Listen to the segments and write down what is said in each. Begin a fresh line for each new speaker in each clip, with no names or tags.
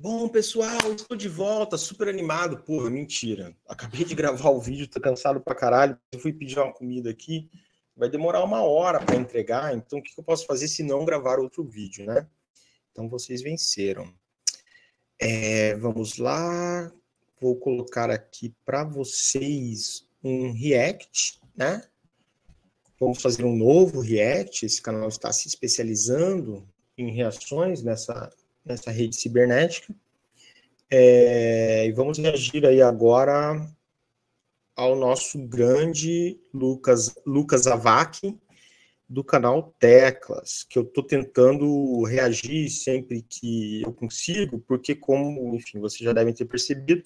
Bom, pessoal, estou de volta, super animado. Porra, mentira. Acabei de gravar o vídeo, tô cansado pra caralho. Eu fui pedir uma comida aqui. Vai demorar uma hora para entregar, então o que eu posso fazer se não gravar outro vídeo, né? Então vocês venceram. É, vamos lá. Vou colocar aqui para vocês um react, né? Vamos fazer um novo react. Esse canal está se especializando em reações nessa nessa rede cibernética. É, e vamos reagir aí agora ao nosso grande Lucas, Lucas Avac, do canal Teclas, que eu estou tentando reagir sempre que eu consigo, porque como, enfim, vocês já devem ter percebido,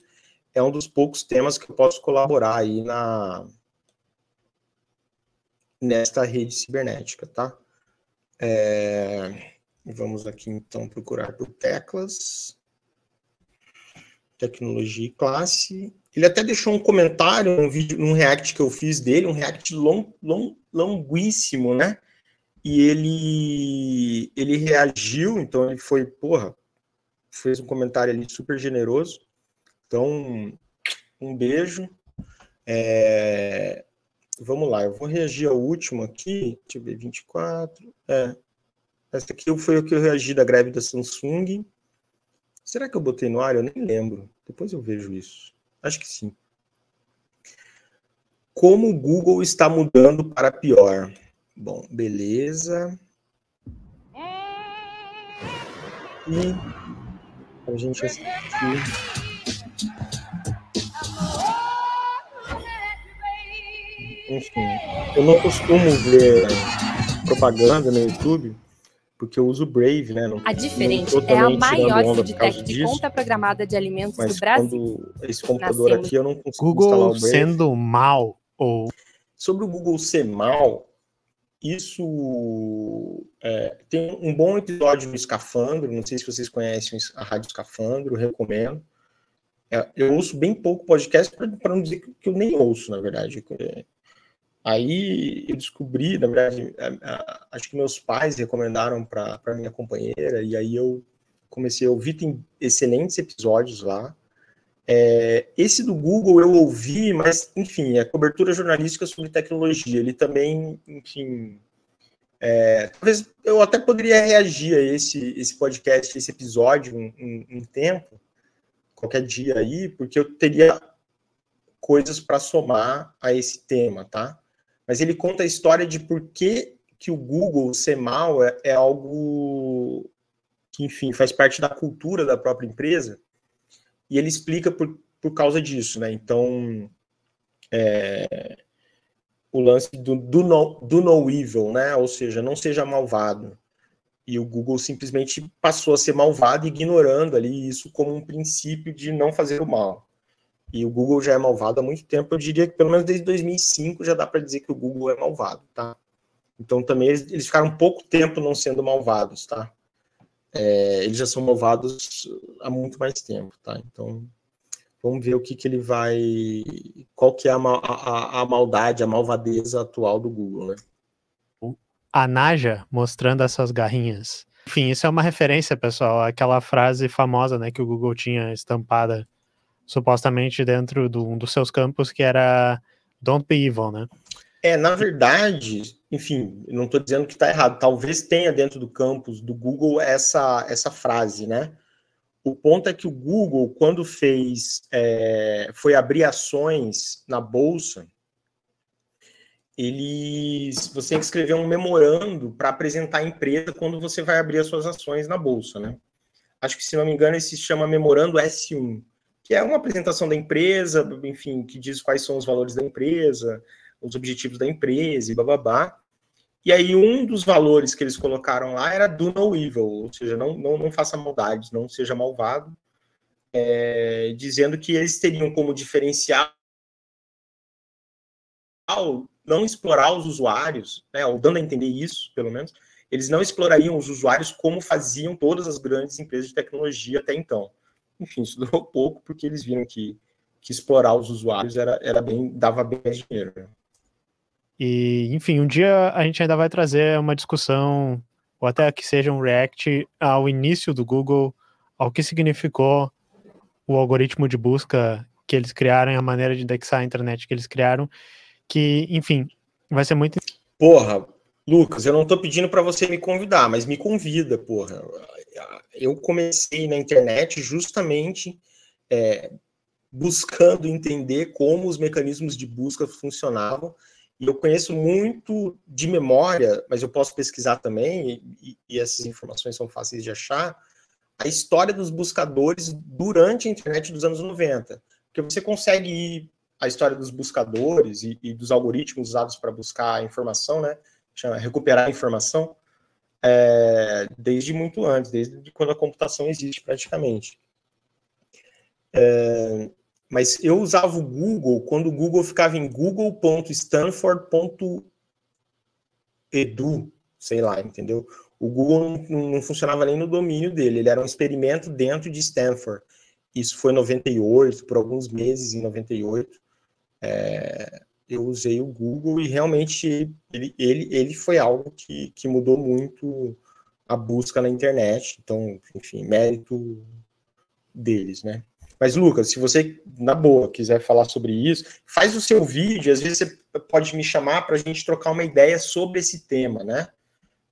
é um dos poucos temas que eu posso colaborar aí na nesta rede cibernética, tá? É... Vamos aqui então procurar por teclas, tecnologia e classe. Ele até deixou um comentário, um vídeo, um react que eu fiz dele, um react long, long, longuíssimo, né? E ele ele reagiu, então ele foi, porra, fez um comentário ali super generoso. Então, um beijo. É, vamos lá, eu vou reagir ao último aqui. Deixa eu ver, 24. É, essa aqui foi o que eu reagi da greve da Samsung. Será que eu botei no ar? Eu nem lembro. Depois eu vejo isso. Acho que sim. Como o Google está mudando para pior? Bom, beleza. E a gente assistir. Enfim, eu não costumo ver propaganda no YouTube, porque eu uso Brave, né? Não, a diferente é a maior biblioteca de conta programada de alimentos do Brasil. Esse computador aqui eu não consigo Google instalar o Brave. sendo mal ou sobre o Google ser mal, isso é, tem um bom episódio no Escafandro. Não sei se vocês conhecem a rádio Escafandro, recomendo. É, eu ouço bem pouco podcast para não dizer que eu nem ouço, na verdade. É, Aí eu descobri, na verdade, a, a, acho que meus pais recomendaram para minha companheira, e aí eu comecei a ouvir, tem excelentes episódios lá. É, esse do Google eu ouvi, mas, enfim, é cobertura jornalística sobre tecnologia. Ele também, enfim. É, talvez eu até poderia reagir a esse, esse podcast, esse episódio, um, um, um tempo, qualquer dia aí, porque eu teria coisas para somar a esse tema, tá? mas ele conta a história de por que, que o Google ser mal é, é algo que, enfim, faz parte da cultura da própria empresa, e ele explica por, por causa disso, né? Então, é, o lance do, do, no, do no evil, né? Ou seja, não seja malvado. E o Google simplesmente passou a ser malvado, ignorando ali isso como um princípio de não fazer o mal. E o Google já é malvado há muito tempo, eu diria que pelo menos desde 2005 já dá para dizer que o Google é malvado, tá? Então também eles, eles ficaram pouco tempo não sendo malvados, tá? É, eles já são malvados há muito mais tempo, tá? Então vamos ver o que, que ele vai, qual que é a, a, a maldade, a malvadeza atual do Google, né?
A Naja mostrando essas garrinhas. Enfim, isso é uma referência, pessoal, àquela frase famosa, né, que o Google tinha estampada supostamente dentro de um dos seus campos, que era Don't Be Evil, né?
É, na verdade, enfim, não estou dizendo que está errado. Talvez tenha dentro do campus do Google essa, essa frase, né? O ponto é que o Google, quando fez, é, foi abrir ações na bolsa, eles, você tem que escrever um memorando para apresentar a empresa quando você vai abrir as suas ações na bolsa, né? Acho que, se não me engano, esse se chama memorando S1 que é uma apresentação da empresa, enfim, que diz quais são os valores da empresa, os objetivos da empresa e bababá. E aí um dos valores que eles colocaram lá era do no evil, ou seja, não, não, não faça maldades, não seja malvado, é, dizendo que eles teriam como diferencial não explorar os usuários, né, ou dando a entender isso, pelo menos, eles não explorariam os usuários como faziam todas as grandes empresas de tecnologia até então. Enfim, isso durou pouco, porque eles viram que, que explorar os usuários era, era bem, dava bem mais dinheiro. Né?
E, enfim, um dia a gente ainda vai trazer uma discussão, ou até que seja um react ao início do Google, ao que significou o algoritmo de busca que eles criaram, a maneira de indexar a internet que eles criaram, que, enfim, vai ser muito.
Porra, Lucas, eu não tô pedindo para você me convidar, mas me convida, porra eu comecei na internet justamente é, buscando entender como os mecanismos de busca funcionavam. E eu conheço muito de memória, mas eu posso pesquisar também, e, e essas informações são fáceis de achar, a história dos buscadores durante a internet dos anos 90. Porque você consegue ir a história dos buscadores e, e dos algoritmos usados para buscar a informação, né? Chama recuperar a informação é, desde muito antes, desde quando a computação existe praticamente. É, mas eu usava o Google quando o Google ficava em google.stanford.edu, sei lá, entendeu? O Google não, não funcionava nem no domínio dele, ele era um experimento dentro de Stanford. Isso foi em 98, por alguns meses em 98. É, eu usei o Google e realmente ele, ele, ele foi algo que, que mudou muito a busca na internet. Então, enfim, mérito deles, né? Mas, Lucas, se você, na boa, quiser falar sobre isso, faz o seu vídeo, às vezes você pode me chamar para a gente trocar uma ideia sobre esse tema, né?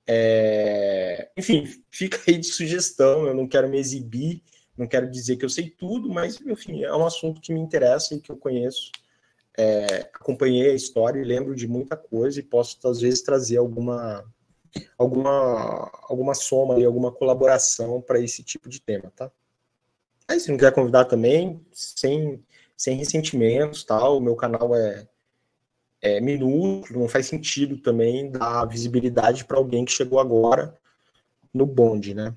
É... Enfim, fica aí de sugestão, eu não quero me exibir, não quero dizer que eu sei tudo, mas, enfim, é um assunto que me interessa e que eu conheço é, acompanhei a história e lembro de muita coisa e posso, às vezes, trazer alguma, alguma, alguma soma e alguma colaboração para esse tipo de tema, tá? Aí, se não quiser convidar também, sem, sem ressentimentos, tal, tá? o meu canal é, é minúsculo, não faz sentido também dar visibilidade para alguém que chegou agora no bonde, né?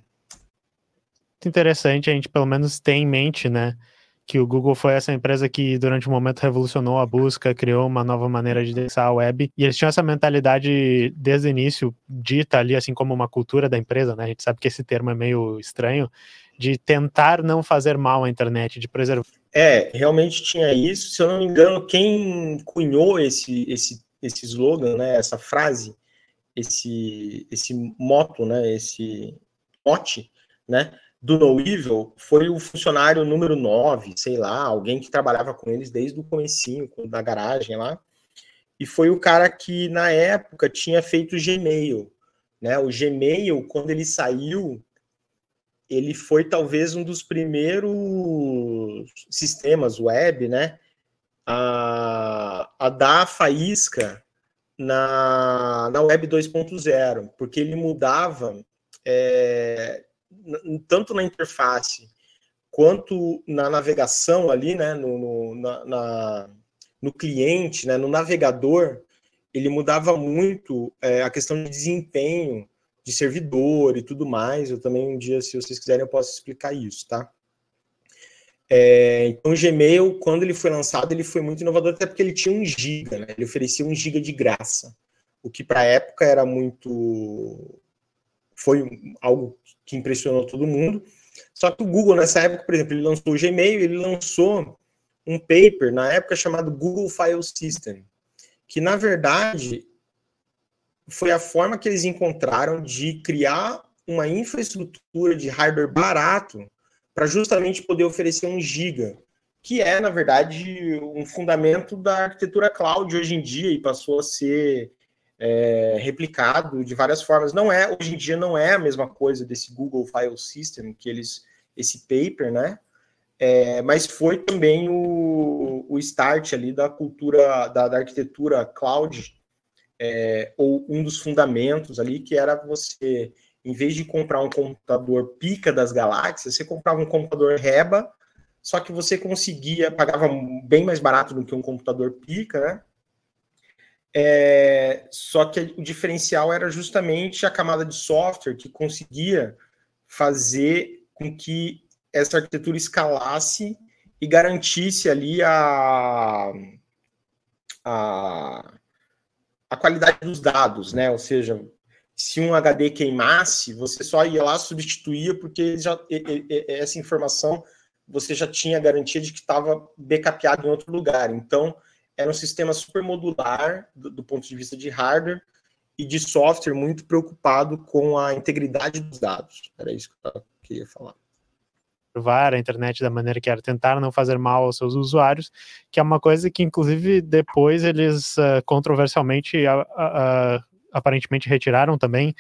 Interessante, a gente pelo menos tem em mente, né? que o Google foi essa empresa que durante um momento revolucionou a busca, criou uma nova maneira de pensar a web, e eles tinham essa mentalidade desde o início dita ali assim como uma cultura da empresa, né? A gente sabe que esse termo é meio estranho de tentar não fazer mal à internet, de preservar.
É, realmente tinha isso. Se eu não me engano, quem cunhou esse esse esse slogan, né, essa frase, esse esse moto, né, esse mote, né, do No Evil foi o funcionário número 9, sei lá, alguém que trabalhava com eles desde o comecinho, da garagem lá. E foi o cara que, na época, tinha feito o Gmail. Né? O Gmail, quando ele saiu, ele foi talvez um dos primeiros sistemas web, né? A, a dar a faísca na, na web 2.0, porque ele mudava é, tanto na interface quanto na navegação ali, né, no, no, na, na, no cliente, né, no navegador, ele mudava muito é, a questão de desempenho de servidor e tudo mais. Eu também um dia, se vocês quiserem, eu posso explicar isso, tá? É, então, o Gmail, quando ele foi lançado, ele foi muito inovador, até porque ele tinha um giga, né? Ele oferecia um giga de graça, o que para a época era muito foi algo que impressionou todo mundo. Só que o Google, nessa época, por exemplo, ele lançou o Gmail, ele lançou um paper, na época, chamado Google File System, que, na verdade, foi a forma que eles encontraram de criar uma infraestrutura de hardware barato para justamente poder oferecer um giga, que é, na verdade, um fundamento da arquitetura cloud hoje em dia e passou a ser é, replicado de várias formas. Não é, hoje em dia não é a mesma coisa desse Google File System que eles, esse paper, né? É, mas foi também o, o start ali da cultura, da, da arquitetura cloud, é, ou um dos fundamentos ali, que era você, em vez de comprar um computador pica das galáxias, você comprava um computador reba, só que você conseguia, pagava bem mais barato do que um computador pica, né? É, só que o diferencial era justamente a camada de software que conseguia fazer com que essa arquitetura escalasse e garantisse ali a, a, a qualidade dos dados, né? Ou seja, se um HD queimasse, você só ia lá substituía porque já e, e, essa informação você já tinha garantia de que estava backupeado em outro lugar. Então, era um sistema super modular do, do, ponto de vista de hardware e de software muito preocupado com a integridade dos dados. Era isso que eu queria falar.
Provar a internet da maneira que era, tentar não fazer mal aos seus usuários, que é uma coisa que, inclusive, depois eles uh, controversialmente, uh, uh, aparentemente, retiraram também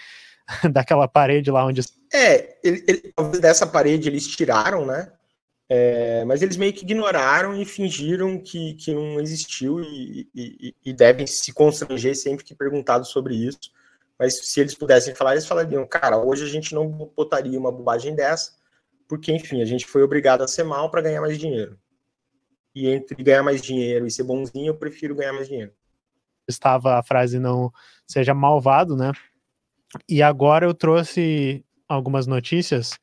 daquela parede lá onde.
É, ele, ele, dessa parede eles tiraram, né? É, mas eles meio que ignoraram e fingiram que, que não existiu e, e, e, devem se constranger sempre que perguntado sobre isso. Mas se eles pudessem falar, eles falariam: cara, hoje a gente não botaria uma bobagem dessa, porque, enfim, a gente foi obrigado a ser mal para ganhar mais dinheiro. E entre ganhar mais dinheiro e ser bonzinho, eu prefiro ganhar mais dinheiro.
Estava a frase não seja malvado, né? E agora eu trouxe algumas notícias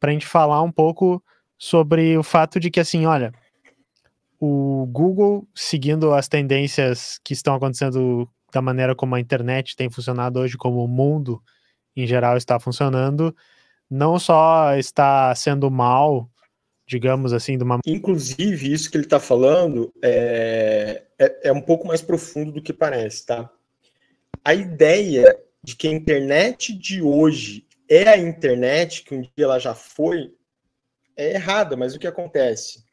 para a gente falar um pouco sobre o fato de que, assim, olha, o Google, seguindo as tendências que estão acontecendo da maneira como a internet tem funcionado hoje, como o mundo em geral está funcionando, não só está sendo mal, digamos assim, de uma.
Inclusive, isso que ele está falando é, é, é um pouco mais profundo do que parece, tá? A ideia de que a internet de hoje é a internet que um dia ela já foi é errada, mas o que acontece?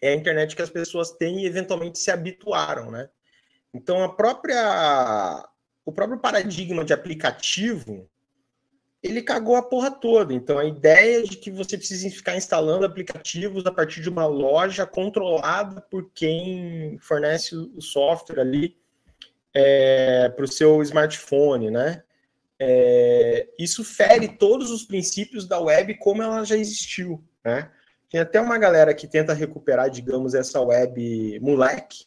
É a internet que as pessoas têm e eventualmente se habituaram, né? Então a própria o próprio paradigma de aplicativo ele cagou a porra toda. Então a ideia de que você precisa ficar instalando aplicativos a partir de uma loja controlada por quem fornece o software ali é, para o seu smartphone, né? É, isso fere todos os princípios da web como ela já existiu. Né? Tem até uma galera que tenta recuperar, digamos, essa web moleque,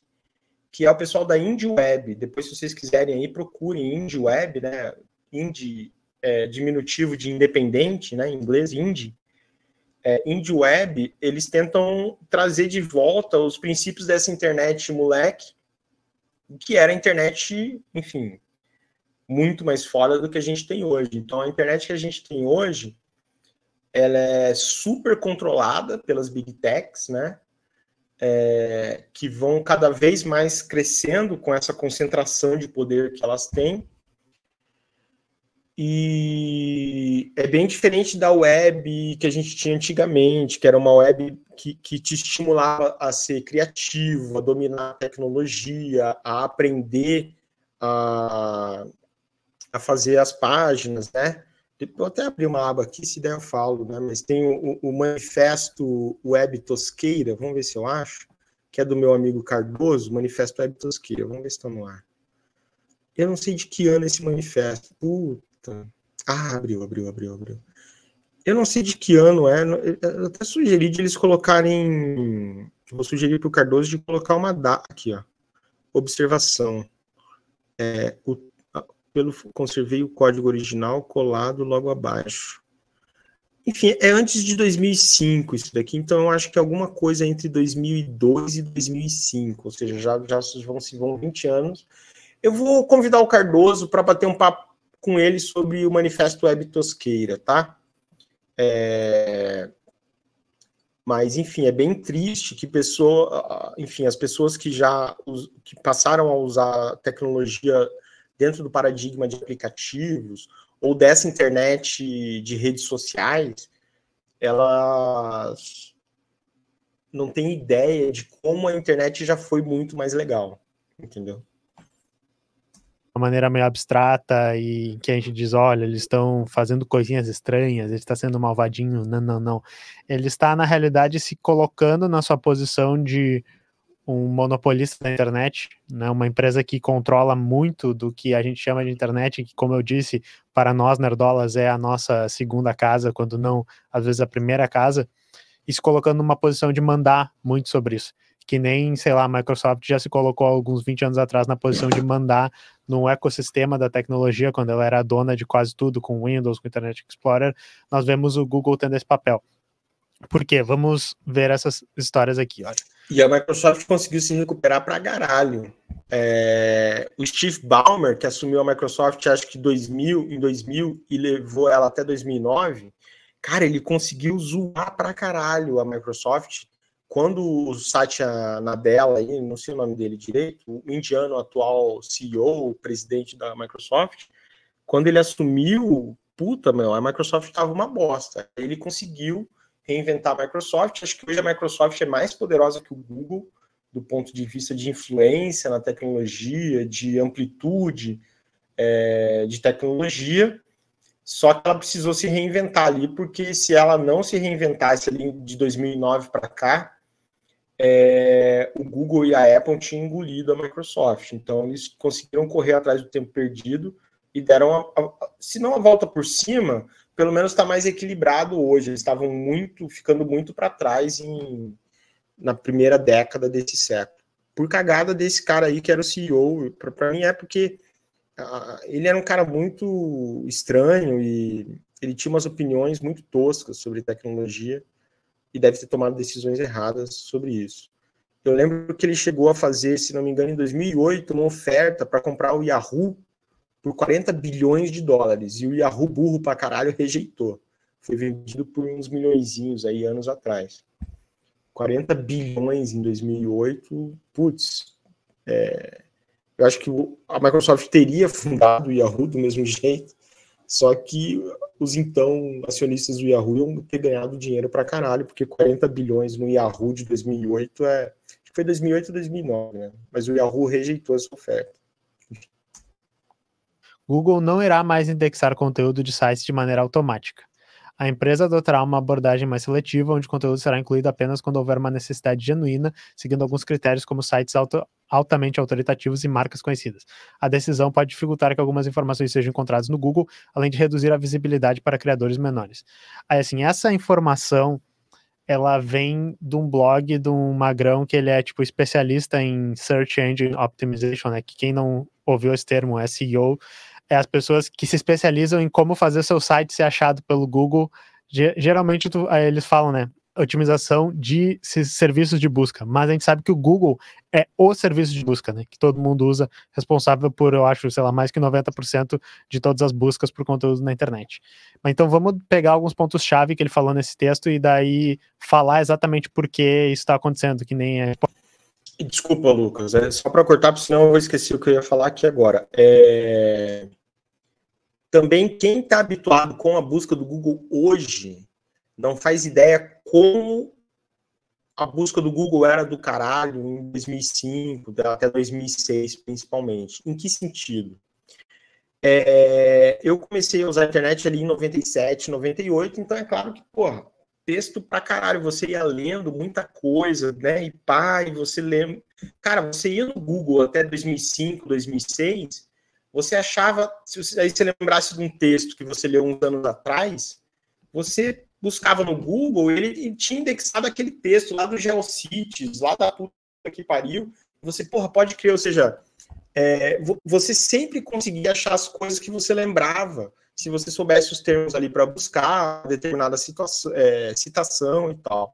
que é o pessoal da Indie Web. Depois, se vocês quiserem aí, procurem Indie Web, né? Indie é, diminutivo de independente, né? Em inglês, Indie. É, indie Web, eles tentam trazer de volta os princípios dessa internet moleque, que era a internet, enfim, muito mais foda do que a gente tem hoje. Então, a internet que a gente tem hoje, ela é super controlada pelas big techs, né? É, que vão cada vez mais crescendo com essa concentração de poder que elas têm. E é bem diferente da web que a gente tinha antigamente, que era uma web que, que te estimulava a ser criativo, a dominar a tecnologia, a aprender a, a fazer as páginas, né? Vou tipo, até abrir uma aba aqui, se der eu falo, né? Mas tem o, o, manifesto Web Tosqueira, vamos ver se eu acho, que é do meu amigo Cardoso, manifesto Web Tosqueira, vamos ver se está no ar. Eu não sei de que ano é esse manifesto. Puta. Ah, abriu, abriu, abriu, abriu. Eu não sei de que ano é. Eu até sugeri de eles colocarem. Vou sugerir para o Cardoso de colocar uma data aqui, ó. Observação. É, o pelo, conservei o código original colado logo abaixo. Enfim, é antes de 2005 isso daqui, então eu acho que alguma coisa entre 2002 e 2005, ou seja, já, já vão, se vão 20 anos. Eu vou convidar o Cardoso para bater um papo com ele sobre o Manifesto Web Tosqueira, tá? É... Mas, enfim, é bem triste que pessoa, enfim, as pessoas que já que passaram a usar tecnologia dentro do paradigma de aplicativos ou dessa internet de redes sociais, elas não têm ideia de como a internet já foi muito mais legal, entendeu?
uma maneira meio abstrata e que a gente diz, olha, eles estão fazendo coisinhas estranhas, ele está sendo malvadinho, não, não, não. Ele está, na realidade, se colocando na sua posição de um monopolista da internet, né, uma empresa que controla muito do que a gente chama de internet, que, como eu disse, para nós nerdolas é a nossa segunda casa, quando não, às vezes, a primeira casa, e se colocando numa posição de mandar muito sobre isso. Que nem, sei lá, a Microsoft já se colocou alguns 20 anos atrás na posição de mandar no ecossistema da tecnologia, quando ela era dona de quase tudo, com Windows, com Internet Explorer, nós vemos o Google tendo esse papel. Por quê? Vamos ver essas histórias aqui, olha.
E a Microsoft conseguiu se recuperar para caralho. É, o Steve Ballmer, que assumiu a Microsoft, acho que 2000, em 2000 e levou ela até 2009, cara, ele conseguiu zoar para caralho a Microsoft. Quando o Satya Nadella, aí, não sei o nome dele direito, o indiano atual CEO, presidente da Microsoft, quando ele assumiu, puta, meu, a Microsoft estava uma bosta. Ele conseguiu reinventar a Microsoft. Acho que hoje a Microsoft é mais poderosa que o Google do ponto de vista de influência na tecnologia, de amplitude é, de tecnologia. Só que ela precisou se reinventar ali, porque se ela não se reinventasse ali de 2009 para cá, é, o Google e a Apple tinham engolido a Microsoft. Então, eles conseguiram correr atrás do tempo perdido e deram, a, a, se não a volta por cima, pelo menos está mais equilibrado hoje. Eles estavam muito, ficando muito para trás em, na primeira década desse século. Por cagada desse cara aí que era o CEO, para mim é porque uh, ele era um cara muito estranho e ele tinha umas opiniões muito toscas sobre tecnologia e deve ter tomado decisões erradas sobre isso. Eu lembro que ele chegou a fazer, se não me engano, em 2008, uma oferta para comprar o Yahoo por 40 bilhões de dólares e o Yahoo burro pra caralho rejeitou. Foi vendido por uns milhõeszinhos aí anos atrás. 40 bilhões em 2008, putz, é, eu acho que a Microsoft teria fundado o Yahoo do mesmo jeito, só que os então acionistas do Yahoo iam ter ganhado dinheiro pra caralho, porque 40 bilhões no Yahoo de 2008 é. Acho que foi 2008 ou 2009, né? Mas o Yahoo rejeitou essa oferta.
Google não irá mais indexar conteúdo de sites de maneira automática. A empresa adotará uma abordagem mais seletiva, onde o conteúdo será incluído apenas quando houver uma necessidade genuína, seguindo alguns critérios como sites auto, altamente autoritativos e marcas conhecidas. A decisão pode dificultar que algumas informações sejam encontradas no Google, além de reduzir a visibilidade para criadores menores. Aí, assim, essa informação ela vem de um blog de um magrão que ele é tipo especialista em search engine optimization, né? Que quem não ouviu esse termo SEO é é as pessoas que se especializam em como fazer seu site ser achado pelo Google. Geralmente tu, eles falam, né? Otimização de serviços de busca, mas a gente sabe que o Google é o serviço de busca, né? Que todo mundo usa, responsável por, eu acho, sei lá, mais que 90% de todas as buscas por conteúdo na internet. Mas então vamos pegar alguns pontos-chave que ele falou nesse texto e daí falar exatamente por que isso está acontecendo, que nem é
Desculpa, Lucas, é só para cortar, porque senão eu esquecer o que eu ia falar aqui agora. É... Também quem está habituado com a busca do Google hoje não faz ideia como a busca do Google era do caralho em 2005 até 2006, principalmente. Em que sentido? É... eu comecei a usar a internet ali em 97, 98, então é claro que, porra, texto pra caralho, você ia lendo muita coisa, né? E pai você lembra. Cara, você ia no Google até 2005, 2006, você achava. Se você, aí você lembrasse de um texto que você leu uns anos atrás, você buscava no Google, ele, ele tinha indexado aquele texto lá do Geocities, lá da puta que pariu. Você, porra, pode crer, ou seja, é, você sempre conseguia achar as coisas que você lembrava se você soubesse os termos ali para buscar determinada situação, é, citação e tal.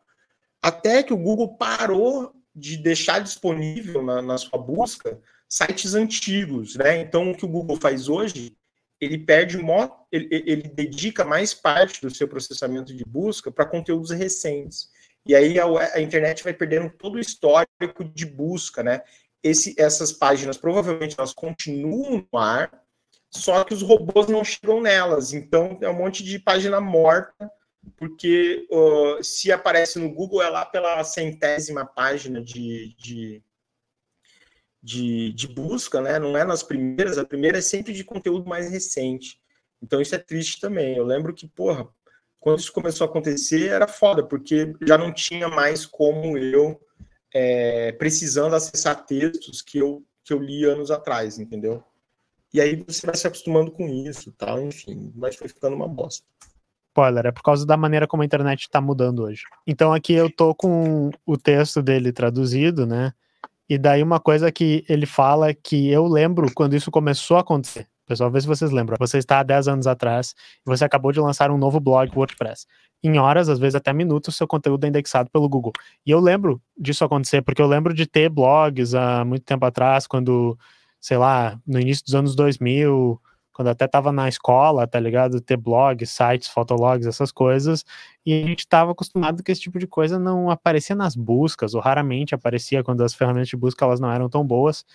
Até que o Google parou de deixar disponível na, na sua busca sites antigos, né? Então, o que o Google faz hoje, ele perde ele, ele dedica mais parte do seu processamento de busca para conteúdos recentes. E aí a, a, internet vai perdendo todo o histórico de busca, né? Esse, essas páginas provavelmente elas continuam no ar, só que os robôs não chegam nelas, então é um monte de página morta, porque uh, se aparece no Google é lá pela centésima página de, de, de, de busca, né? Não é nas primeiras, a primeira é sempre de conteúdo mais recente. Então isso é triste também. Eu lembro que, porra, quando isso começou a acontecer, era foda, porque já não tinha mais como eu é, precisando acessar textos que eu, que eu li anos atrás, entendeu? E aí você vai se acostumando com isso, tal, tá? enfim, mas foi ficando uma bosta.
Spoiler, é por causa da maneira como a internet está mudando hoje. Então aqui eu tô com o texto dele traduzido, né? E daí uma coisa que ele fala é que eu lembro quando isso começou a acontecer. Pessoal, vê se vocês lembram. Você está há 10 anos atrás e você acabou de lançar um novo blog WordPress. Em horas, às vezes até minutos, seu conteúdo é indexado pelo Google. E eu lembro disso acontecer, porque eu lembro de ter blogs há muito tempo atrás, quando sei lá, no início dos anos 2000, quando até tava na escola, tá ligado? Ter blogs sites, fotologs, essas coisas. E a gente tava acostumado que esse tipo de coisa não aparecia nas buscas, ou raramente aparecia quando as ferramentas de busca elas não eram tão boas.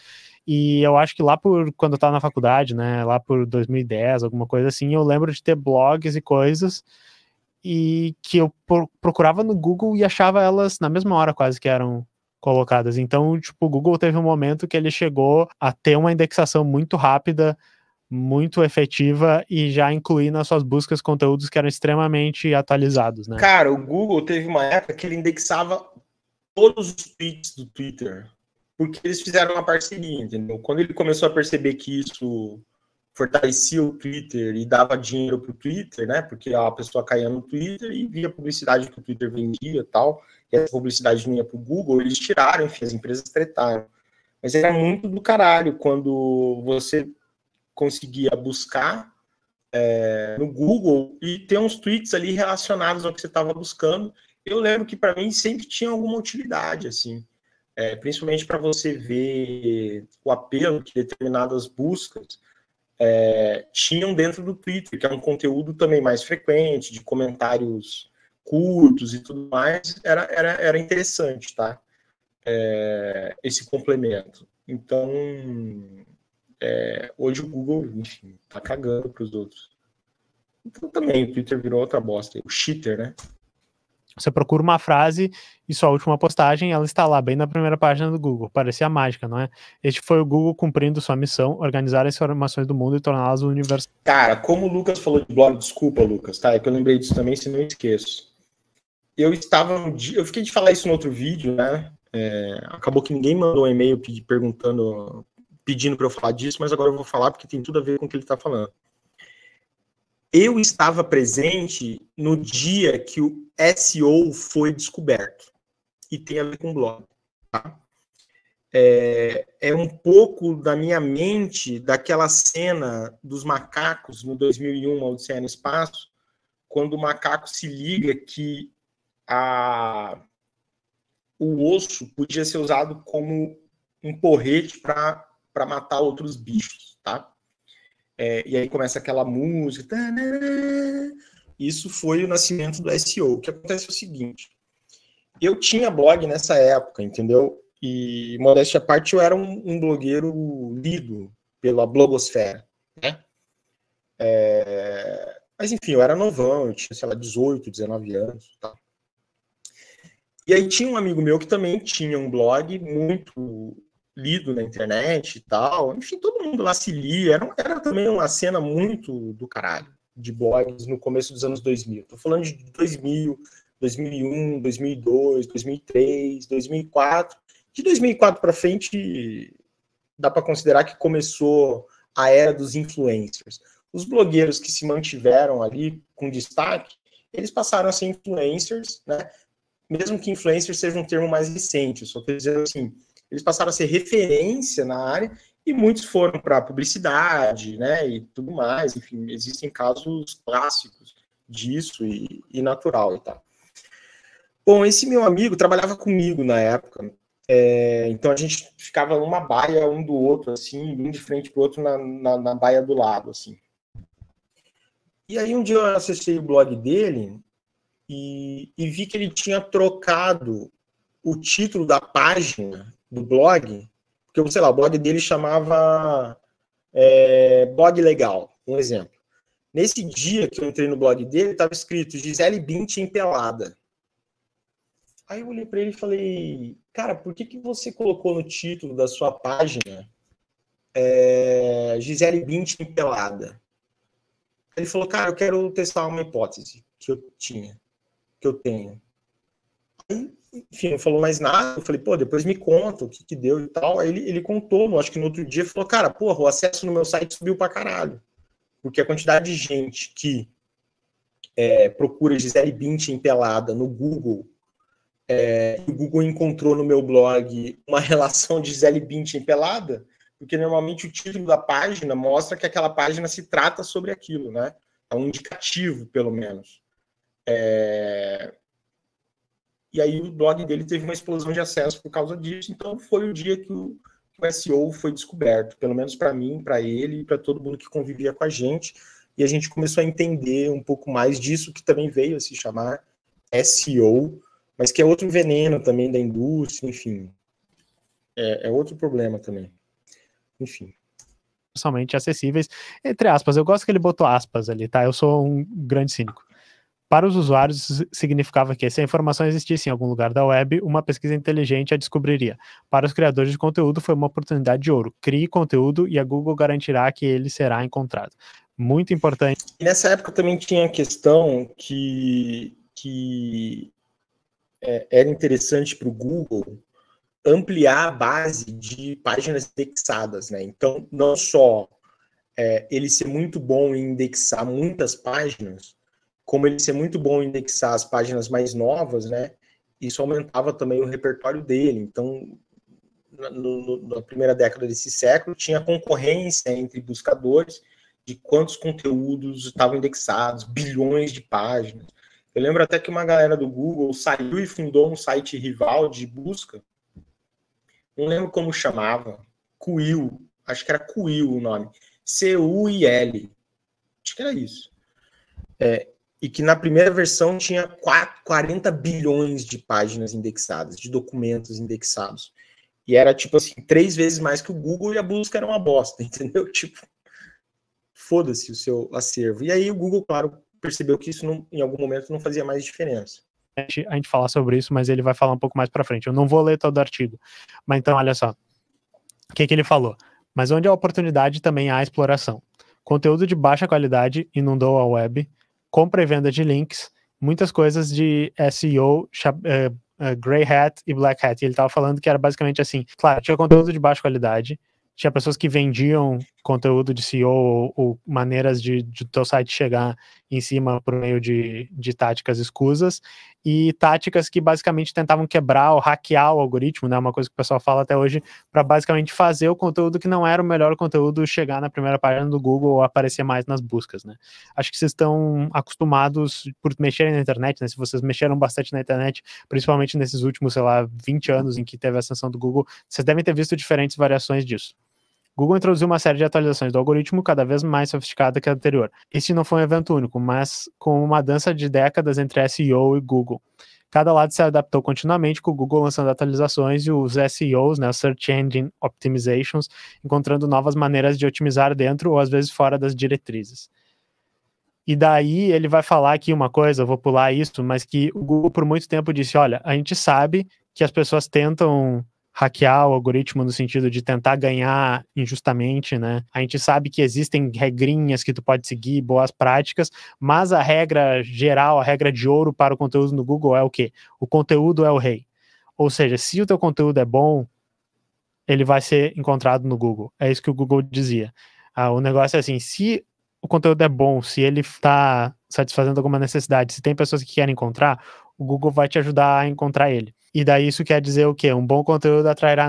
E eu acho que lá por quando eu tava na faculdade, né, lá por 2010, alguma coisa assim, eu lembro de ter blogs e coisas e que eu procurava no Google e achava elas na mesma hora quase que eram colocadas. Então, tipo, o Google teve um momento que ele chegou a ter uma indexação muito rápida, muito efetiva e já incluir nas suas buscas conteúdos que eram extremamente atualizados, né? Cara,
o Google teve uma época que ele indexava todos os tweets do Twitter, porque eles fizeram uma parceria, entendeu? Quando ele começou a perceber que isso fortalecia o Twitter e dava dinheiro para o Twitter, né? Porque a pessoa caía no Twitter e via a publicidade que o Twitter vendia e tal que essa publicidade não ia para o Google, eles tiraram, enfim, as empresas tretaram. Mas era muito do caralho quando você conseguia buscar é, no Google e ter uns tweets ali relacionados ao que você estava buscando. Eu lembro que para mim sempre tinha alguma utilidade, assim, é, principalmente para você ver o apelo que determinadas buscas é, tinham dentro do Twitter, que é um conteúdo também mais frequente, de comentários curtos e tudo mais, era, era, era interessante, tá? É, esse complemento. Então, é, hoje o Google, enfim, tá cagando pros outros. Então também o Twitter virou outra bosta, o cheater, né?
Você procura uma frase e sua última postagem, ela está lá, bem na primeira página do Google. Parecia mágica, não é? Este foi o Google cumprindo sua missão, organizar as informações do mundo e torná-las universais.
Cara, como o Lucas falou de blog, desculpa, Lucas, tá? É que eu lembrei disso também, se não esqueço eu estava um dia, eu fiquei de falar isso no outro vídeo, né? É, acabou que ninguém mandou um e-mail perguntando, pedindo para eu falar disso, mas agora eu vou falar porque tem tudo a ver com o que ele está falando. Eu estava presente no dia que o SEO foi descoberto e tem a ver com blog. Tá? É, é um pouco da minha mente daquela cena dos macacos no 2001, Odisseia no Espaço, quando o macaco se liga que a, o osso podia ser usado como um porrete para matar outros bichos, tá? É, e aí começa aquela música. Tanana. Isso foi o nascimento do SEO. O que acontece é o seguinte: eu tinha blog nessa época, entendeu? E modéstia à parte, eu era um, um blogueiro lido pela blogosfera, né? É, mas enfim, eu era novão, eu tinha, sei lá, 18, 19 anos. Tá? E aí tinha um amigo meu que também tinha um blog muito lido na internet e tal. Enfim, todo mundo lá se lia. Era, era também uma cena muito do caralho de blogs no começo dos anos 2000. Estou falando de 2000, 2001, 2002, 2003, 2004. De 2004 para frente, dá para considerar que começou a era dos influencers. Os blogueiros que se mantiveram ali com destaque, eles passaram a ser influencers, né? mesmo que influencer seja um termo mais recente, só estou dizendo assim, eles passaram a ser referência na área e muitos foram para publicidade, né, e tudo mais, enfim, existem casos clássicos disso e, e natural e tal. Bom, esse meu amigo trabalhava comigo na época, é, então a gente ficava numa baia um do outro, assim, um de frente pro outro na, na, na baia do lado, assim. E aí um dia eu acessei o blog dele e, e vi que ele tinha trocado o título da página do blog, porque, sei lá, o blog dele chamava é, Blog Legal, um exemplo. Nesse dia que eu entrei no blog dele, estava escrito Gisele em pelada. Aí eu olhei para ele e falei, cara, por que, que você colocou no título da sua página é, Gisele em pelada? Ele falou, cara, eu quero testar uma hipótese que eu tinha que eu tenho. Aí, enfim, não falou mais nada. Eu falei, pô, depois me conta o que, que deu e tal. Aí ele, ele contou, acho que no outro dia, falou, cara, porra, o acesso no meu site subiu pra caralho. Porque a quantidade de gente que é, procura Gisele Bündchen pelada no Google, é, o Google encontrou no meu blog uma relação de Gisele Bündchen pelada, porque normalmente o título da página mostra que aquela página se trata sobre aquilo, né? É um indicativo, pelo menos. É... E aí o blog dele teve uma explosão de acesso por causa disso. Então foi o dia que o, que o SEO foi descoberto, pelo menos para mim, para ele e para todo mundo que convivia com a gente. E a gente começou a entender um pouco mais disso, que também veio a se chamar SEO, mas que é outro veneno também da indústria, enfim. É, é outro problema também. Enfim
somente acessíveis, entre aspas. Eu gosto que ele botou aspas ali, tá? Eu sou um grande cínico. Para os usuários, isso significava que, se a informação existisse em algum lugar da web, uma pesquisa inteligente a descobriria. Para os criadores de conteúdo, foi uma oportunidade de ouro. Crie conteúdo e a Google garantirá que ele será encontrado. Muito importante.
E nessa época também tinha a questão que, que é, era interessante para o Google ampliar a base de páginas indexadas, né? Então, não só é, ele ser muito bom em indexar muitas páginas, como ele ser muito bom em indexar as páginas mais novas, né? Isso aumentava também o repertório dele. Então, no, na primeira década desse século, tinha concorrência entre buscadores de quantos conteúdos estavam indexados, bilhões de páginas. Eu lembro até que uma galera do Google saiu e fundou um site rival de busca. Não lembro como chamava. Cuil. Acho que era Cuil o nome. C-U-I-L. Acho que era isso. É, e que na primeira versão tinha 40 bilhões de páginas indexadas, de documentos indexados. E era tipo assim, três vezes mais que o Google e a busca era uma bosta, entendeu? Tipo, foda-se o seu acervo. E aí o Google, claro, percebeu que isso não, em algum momento não fazia mais diferença.
A gente, a gente falar sobre isso, mas ele vai falar um pouco mais para frente. Eu não vou ler todo o artigo. Mas então, olha só. O que, que ele falou? Mas onde há oportunidade também há exploração. Conteúdo de baixa qualidade inundou a web, compra e venda de links, muitas coisas de SEO, uh, eh, eh, Grey Hat e Black Hat. E ele estava falando que era basicamente assim, claro, tinha conteúdo de baixa qualidade, tinha pessoas que vendiam conteúdo de SEO ou, ou maneiras de, de teu site chegar em cima por meio de, de táticas escusas e táticas que basicamente tentavam quebrar ou hackear o algoritmo, né? Uma coisa que o pessoal fala até hoje para basicamente fazer o conteúdo que não era o melhor conteúdo chegar na primeira página do Google ou aparecer mais nas buscas, né? Acho que vocês estão acostumados por mexerem na internet, né? Se vocês mexeram bastante na internet, principalmente nesses últimos, sei lá, 20 anos em que teve a ascensão do Google, vocês devem ter visto diferentes variações disso. Google introduziu uma série de atualizações do algoritmo cada vez mais sofisticada que a anterior. Este não foi um evento único, mas com uma dança de décadas entre SEO e Google. Cada lado se adaptou continuamente, com o Google lançando atualizações e os SEOs, né, Search Engine Optimizations, encontrando novas maneiras de otimizar dentro ou às vezes fora das diretrizes. E daí ele vai falar aqui uma coisa, eu vou pular isso, mas que o Google por muito tempo disse, olha, a gente sabe que as pessoas tentam hackear o algoritmo no sentido de tentar ganhar injustamente, né? A gente sabe que existem regrinhas que tu pode seguir, boas práticas, mas a regra geral, a regra de ouro para o conteúdo no Google é o quê? O conteúdo é o rei. Ou seja, se o teu conteúdo é bom, ele vai ser encontrado no Google. É isso que o Google dizia. Ah, o negócio é assim, se o conteúdo é bom, se ele está satisfazendo alguma necessidade, se tem pessoas que querem encontrar, o Google vai te ajudar a encontrar ele. E daí isso quer dizer o quê? Um bom conteúdo atrairá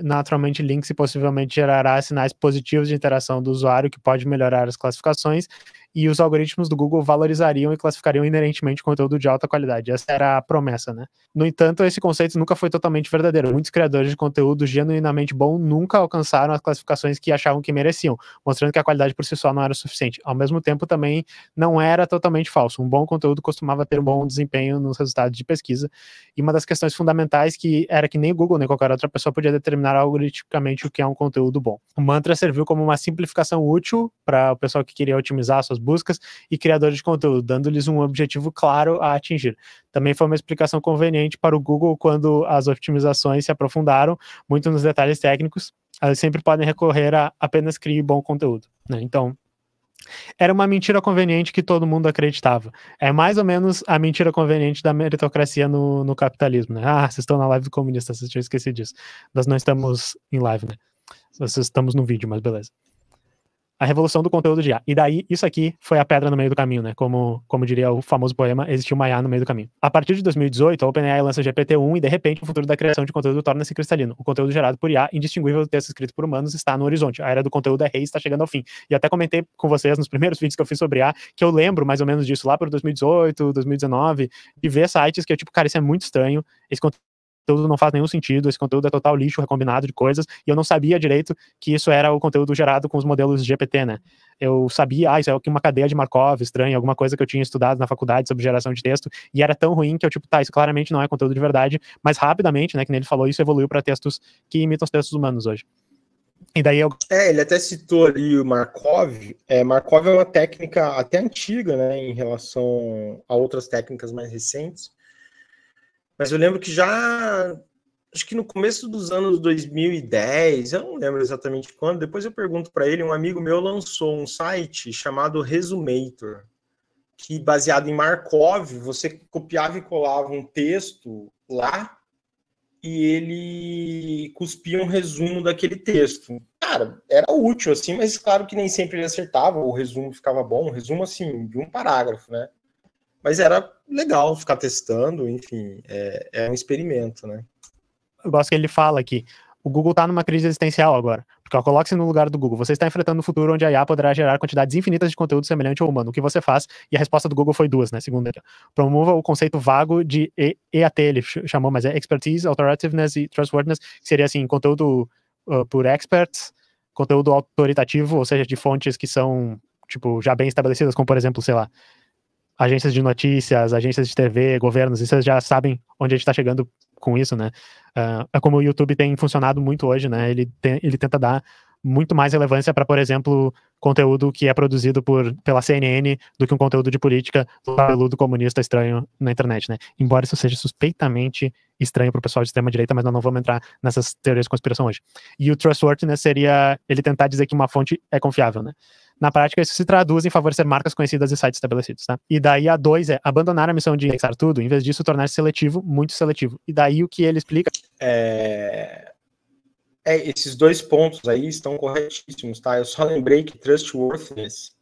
naturalmente links e possivelmente gerará sinais positivos de interação do usuário, que pode melhorar as classificações e os algoritmos do Google valorizariam e classificariam inerentemente conteúdo de alta qualidade. Essa era a promessa, né? No entanto, esse conceito nunca foi totalmente verdadeiro. Muitos criadores de conteúdo genuinamente bom nunca alcançaram as classificações que achavam que mereciam, mostrando que a qualidade por si só não era o suficiente. Ao mesmo tempo, também não era totalmente falso. Um bom conteúdo costumava ter um bom desempenho nos resultados de pesquisa. E uma das questões fundamentais que era que nem o Google nem qualquer outra pessoa podia determinar algoritmicamente o que é um conteúdo bom. O mantra serviu como uma simplificação útil para o pessoal que queria otimizar suas buscas e criadores de conteúdo, dando-lhes um objetivo claro a atingir. Também foi uma explicação conveniente para o Google quando as otimizações se aprofundaram muito nos detalhes técnicos. Elas sempre podem recorrer a apenas crie bom conteúdo. Né? Então, era uma mentira conveniente que todo mundo acreditava. É mais ou menos a mentira conveniente da meritocracia no, no capitalismo, né? Ah, vocês estão na live do comunista, vocês tinham esquecido disso. Nós não estamos em live, né? Vocês estamos no vídeo, mas beleza a revolução do conteúdo de IA. E daí, isso aqui foi a pedra no meio do caminho, né? Como, como diria o famoso poema, existiu uma IA no meio do caminho. A partir de 2018, a OpenAI lança o GPT-1 e, de repente, o futuro da criação de conteúdo torna-se cristalino. O conteúdo gerado por IA, indistinguível do texto escrito por humanos, está no horizonte. A era do conteúdo é rei está chegando ao fim. E até comentei com vocês nos primeiros vídeos que eu fiz sobre IA, que eu lembro mais ou menos disso lá por 2018, 2019, e ver sites que eu, tipo, cara, isso é muito estranho, esse conteúdo conteúdo não faz nenhum sentido, esse conteúdo é total lixo, recombinado de coisas, e eu não sabia direito que isso era o conteúdo gerado com os modelos GPT, né? Eu sabia, ah, isso é uma cadeia de Markov estranha, alguma coisa que eu tinha estudado na faculdade sobre geração de texto, e era tão ruim que eu, tipo, tá, isso claramente não é conteúdo de verdade, mas rapidamente, né, que ele falou, isso evoluiu para textos que imitam os textos humanos hoje. E daí eu...
É, ele até citou ali o Markov. É, Markov é uma técnica até antiga, né, em relação a outras técnicas mais recentes, mas eu lembro que já acho que no começo dos anos 2010, eu não lembro exatamente quando, depois eu pergunto para ele, um amigo meu lançou um site chamado Resumator, que baseado em Markov, você copiava e colava um texto lá e ele cuspia um resumo daquele texto. Cara, era útil assim, mas claro que nem sempre ele acertava, o resumo ficava bom, um resumo assim, de um parágrafo, né? Mas era legal ficar testando, enfim, é, é um experimento, né?
Eu gosto que ele fala aqui. O Google está numa crise existencial agora. Porque coloque-se no lugar do Google. Você está enfrentando um futuro onde a IA poderá gerar quantidades infinitas de conteúdo semelhante ao humano. O que você faz? E a resposta do Google foi duas, né? Segundo ele. Promova o conceito vago de EAT, ele chamou, mas é expertise, authoritativeness e trustworthiness, que seria assim, conteúdo uh, por experts, conteúdo autoritativo, ou seja, de fontes que são, tipo, já bem estabelecidas, como por exemplo, sei lá, agências de notícias, agências de TV, governos, vocês já sabem onde a gente está chegando com isso, né? Uh, é como o YouTube tem funcionado muito hoje, né? Ele, tem, ele tenta dar muito mais relevância para, por exemplo, conteúdo que é produzido por, pela CNN do que um conteúdo de política do comunista estranho na internet, né? Embora isso seja suspeitamente estranho para o pessoal de extrema-direita, mas nós não vamos entrar nessas teorias de conspiração hoje. E o trustworthiness seria ele tentar dizer que uma fonte é confiável, né? Na prática, isso se traduz em favorecer marcas conhecidas e sites estabelecidos, tá? E daí a dois é abandonar a missão de indexar tudo, em vez disso tornar-se seletivo, muito seletivo. E daí o que ele explica...
É... é... esses dois pontos aí estão corretíssimos, tá? Eu só lembrei que trustworthiness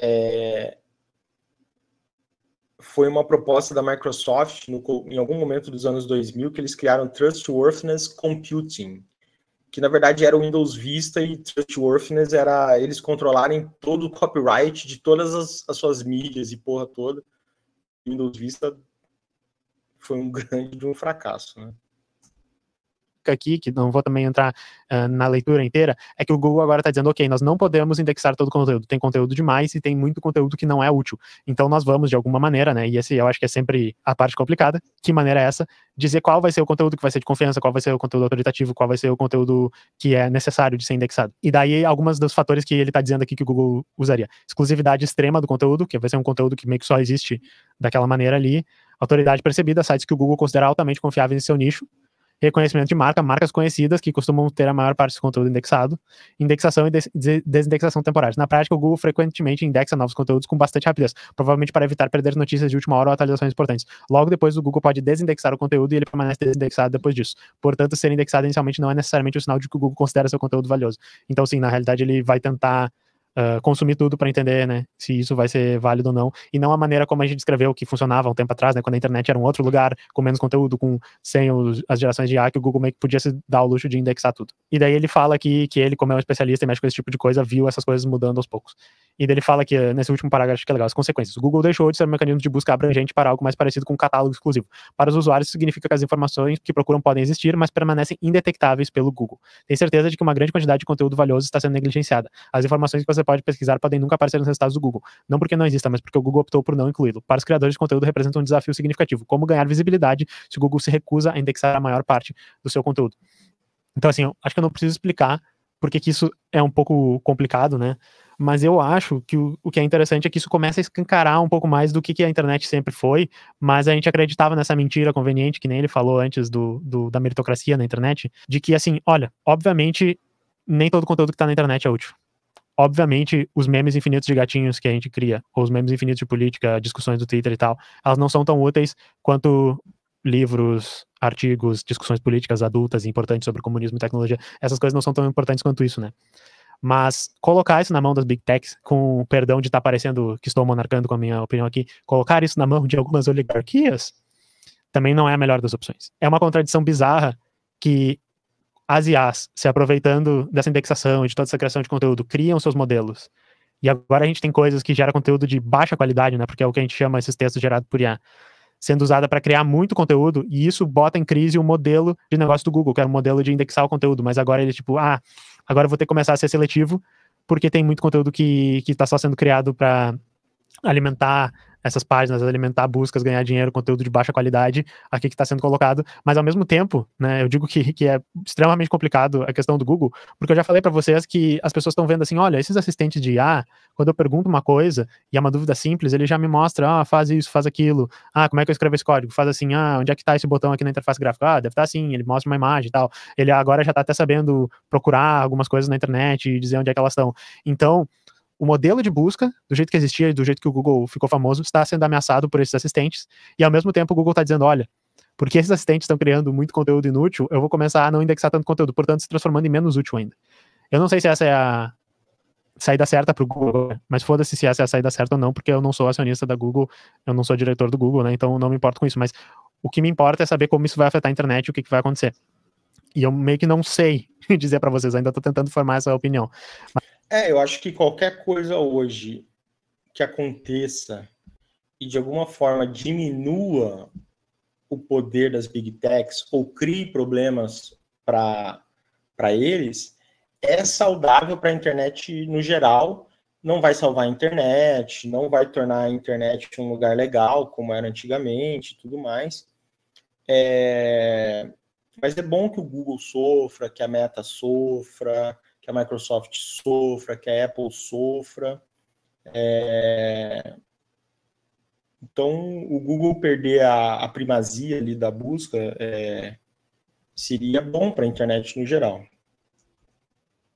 é... foi uma proposta da Microsoft no, em algum momento dos anos 2000 que eles criaram trustworthiness computing, que na verdade era o Windows Vista e Trustworthiness era eles controlarem todo o copyright de todas as, as suas mídias e porra toda. O Windows Vista foi um grande um fracasso, né?
aqui, que não vou também entrar uh, na leitura inteira, é que o Google agora está dizendo, ok, nós não podemos indexar todo o conteúdo, tem conteúdo demais e tem muito conteúdo que não é útil. Então nós vamos, de alguma maneira, né? E esse eu acho que é sempre a parte complicada, que maneira é essa? Dizer qual vai ser o conteúdo que vai ser de confiança, qual vai ser o conteúdo autoritativo, qual vai ser o conteúdo que é necessário de ser indexado. E daí, algumas dos fatores que ele está dizendo aqui que o Google usaria. Exclusividade extrema do conteúdo, que vai ser um conteúdo que meio que só existe daquela maneira ali autoridade percebida, sites que o Google considera altamente confiáveis em seu nicho, reconhecimento de marca, marcas conhecidas que costumam ter a maior parte do conteúdo indexado, indexação e desindexação temporárias. Na prática, o Google frequentemente indexa novos conteúdos com bastante rapidez, provavelmente para evitar perder notícias de última hora ou atualizações importantes. Logo depois, o Google pode desindexar o conteúdo e ele permanece desindexado depois disso. Portanto, ser indexado inicialmente não é necessariamente o um sinal de que o Google considera seu conteúdo valioso. Então, sim, na realidade, ele vai tentar ah, consumir tudo para entender, né, se isso vai ser válido ou não, e não a maneira como a gente descreveu que funcionava um tempo atrás, né, quando a internet era um outro lugar, com menos conteúdo, com sem os, as gerações de IA, que o Google meio que podia se dar o luxo de indexar tudo. E daí ele fala que, que ele, como é um especialista e mexe com esse tipo de coisa, viu essas coisas mudando aos poucos. E daí ele fala que, eh, nesse último parágrafo, acho que é legal, as consequências. O Google deixou de ser um mecanismo de busca abrangente para algo mais parecido com um catálogo exclusivo. Para os usuários, isso significa que as informações que procuram podem existir, mas permanecem indetectáveis pelo Google. Tem certeza de que uma grande quantidade de conteúdo valioso está sendo negligenciada. As informações que você pode pesquisar podem nunca aparecer nos resultados do Google. Não porque não exista, mas porque o Google optou por não incluí-lo. Para os criadores de conteúdo representa um desafio significativo. Como ganhar visibilidade se o Google se recusa a indexar a maior parte do seu conteúdo? Então, assim, acho que eu não preciso explicar porque que isso é um pouco complicado, né? Mas eu acho que o, o que é interessante é que isso começa a escancarar um pouco mais do que, que a internet sempre foi, mas a gente acreditava nessa mentira conveniente, que nem ele falou antes do, do da meritocracia na internet, de que, assim, olha, obviamente nem todo conteúdo que está na internet é útil obviamente, os memes infinitos de gatinhos que a gente cria, ou os memes infinitos de política, discussões do Twitter e tal, elas não são tão úteis quanto livros, artigos, discussões políticas adultas e importantes sobre comunismo e tecnologia. Essas coisas não são tão importantes quanto isso, né? Mas colocar isso na mão das big techs, com perdão de estar tá parecendo que estou monarcando com a minha opinião aqui, colocar isso na mão de algumas oligarquias também não é a melhor das opções. É uma contradição bizarra que as IAs, se aproveitando dessa indexação e de toda essa criação de conteúdo, criam seus modelos. E agora a gente tem coisas que geram conteúdo de baixa qualidade, né? Porque é o que a gente chama esses textos gerados por IA, sendo usada para criar muito conteúdo, e isso bota em crise o um modelo de negócio do Google, que era o um modelo de indexar o conteúdo, mas agora ele, tipo, ah, agora eu vou ter que começar a ser seletivo, porque tem muito conteúdo que está só sendo criado para alimentar essas páginas, alimentar buscas, ganhar dinheiro, conteúdo de baixa qualidade, aqui que está sendo colocado. Mas ao mesmo tempo, né, eu digo que, que é extremamente complicado a questão do Google, porque eu já falei para vocês que as pessoas estão vendo assim, olha, esses assistentes de IA, quando eu pergunto uma coisa e é uma dúvida simples, ele já me mostra, ah, faz isso, faz aquilo, ah, como é que eu escrevo esse código? Faz assim, ah, onde é que está esse botão aqui na interface gráfica? Ah, deve estar tá assim, ele mostra uma imagem e tal. Ele agora já está até sabendo procurar algumas coisas na internet e dizer onde é que elas estão. Então, o modelo de busca, do jeito que existia e do jeito que o Google ficou famoso, está sendo ameaçado por esses assistentes. E ao mesmo tempo o Google está dizendo, olha, porque esses assistentes estão criando muito conteúdo inútil, eu vou começar a não indexar tanto conteúdo, portanto se transformando em menos útil ainda. Eu não sei se essa é a saída certa para o Google, mas foda-se se essa é a saída certa ou não, porque eu não sou acionista da Google, eu não sou diretor do Google, né? Então não me importo com isso, mas o que me importa é saber como isso vai afetar a internet e o que, que vai acontecer. E eu meio que não sei dizer para vocês, ainda estou tentando formar essa opinião.
Mas é, eu acho que qualquer coisa hoje que aconteça e de alguma forma diminua o poder das big techs ou crie problemas para eles, é saudável para a internet no geral. Não vai salvar a internet, não vai tornar a internet um lugar legal, como era antigamente tudo mais. É... Mas é bom que o Google sofra, que a Meta sofra, que a Microsoft sofra, que a Apple sofra. É... Então, o Google perder a, a primazia ali da busca é... seria bom para a internet no geral.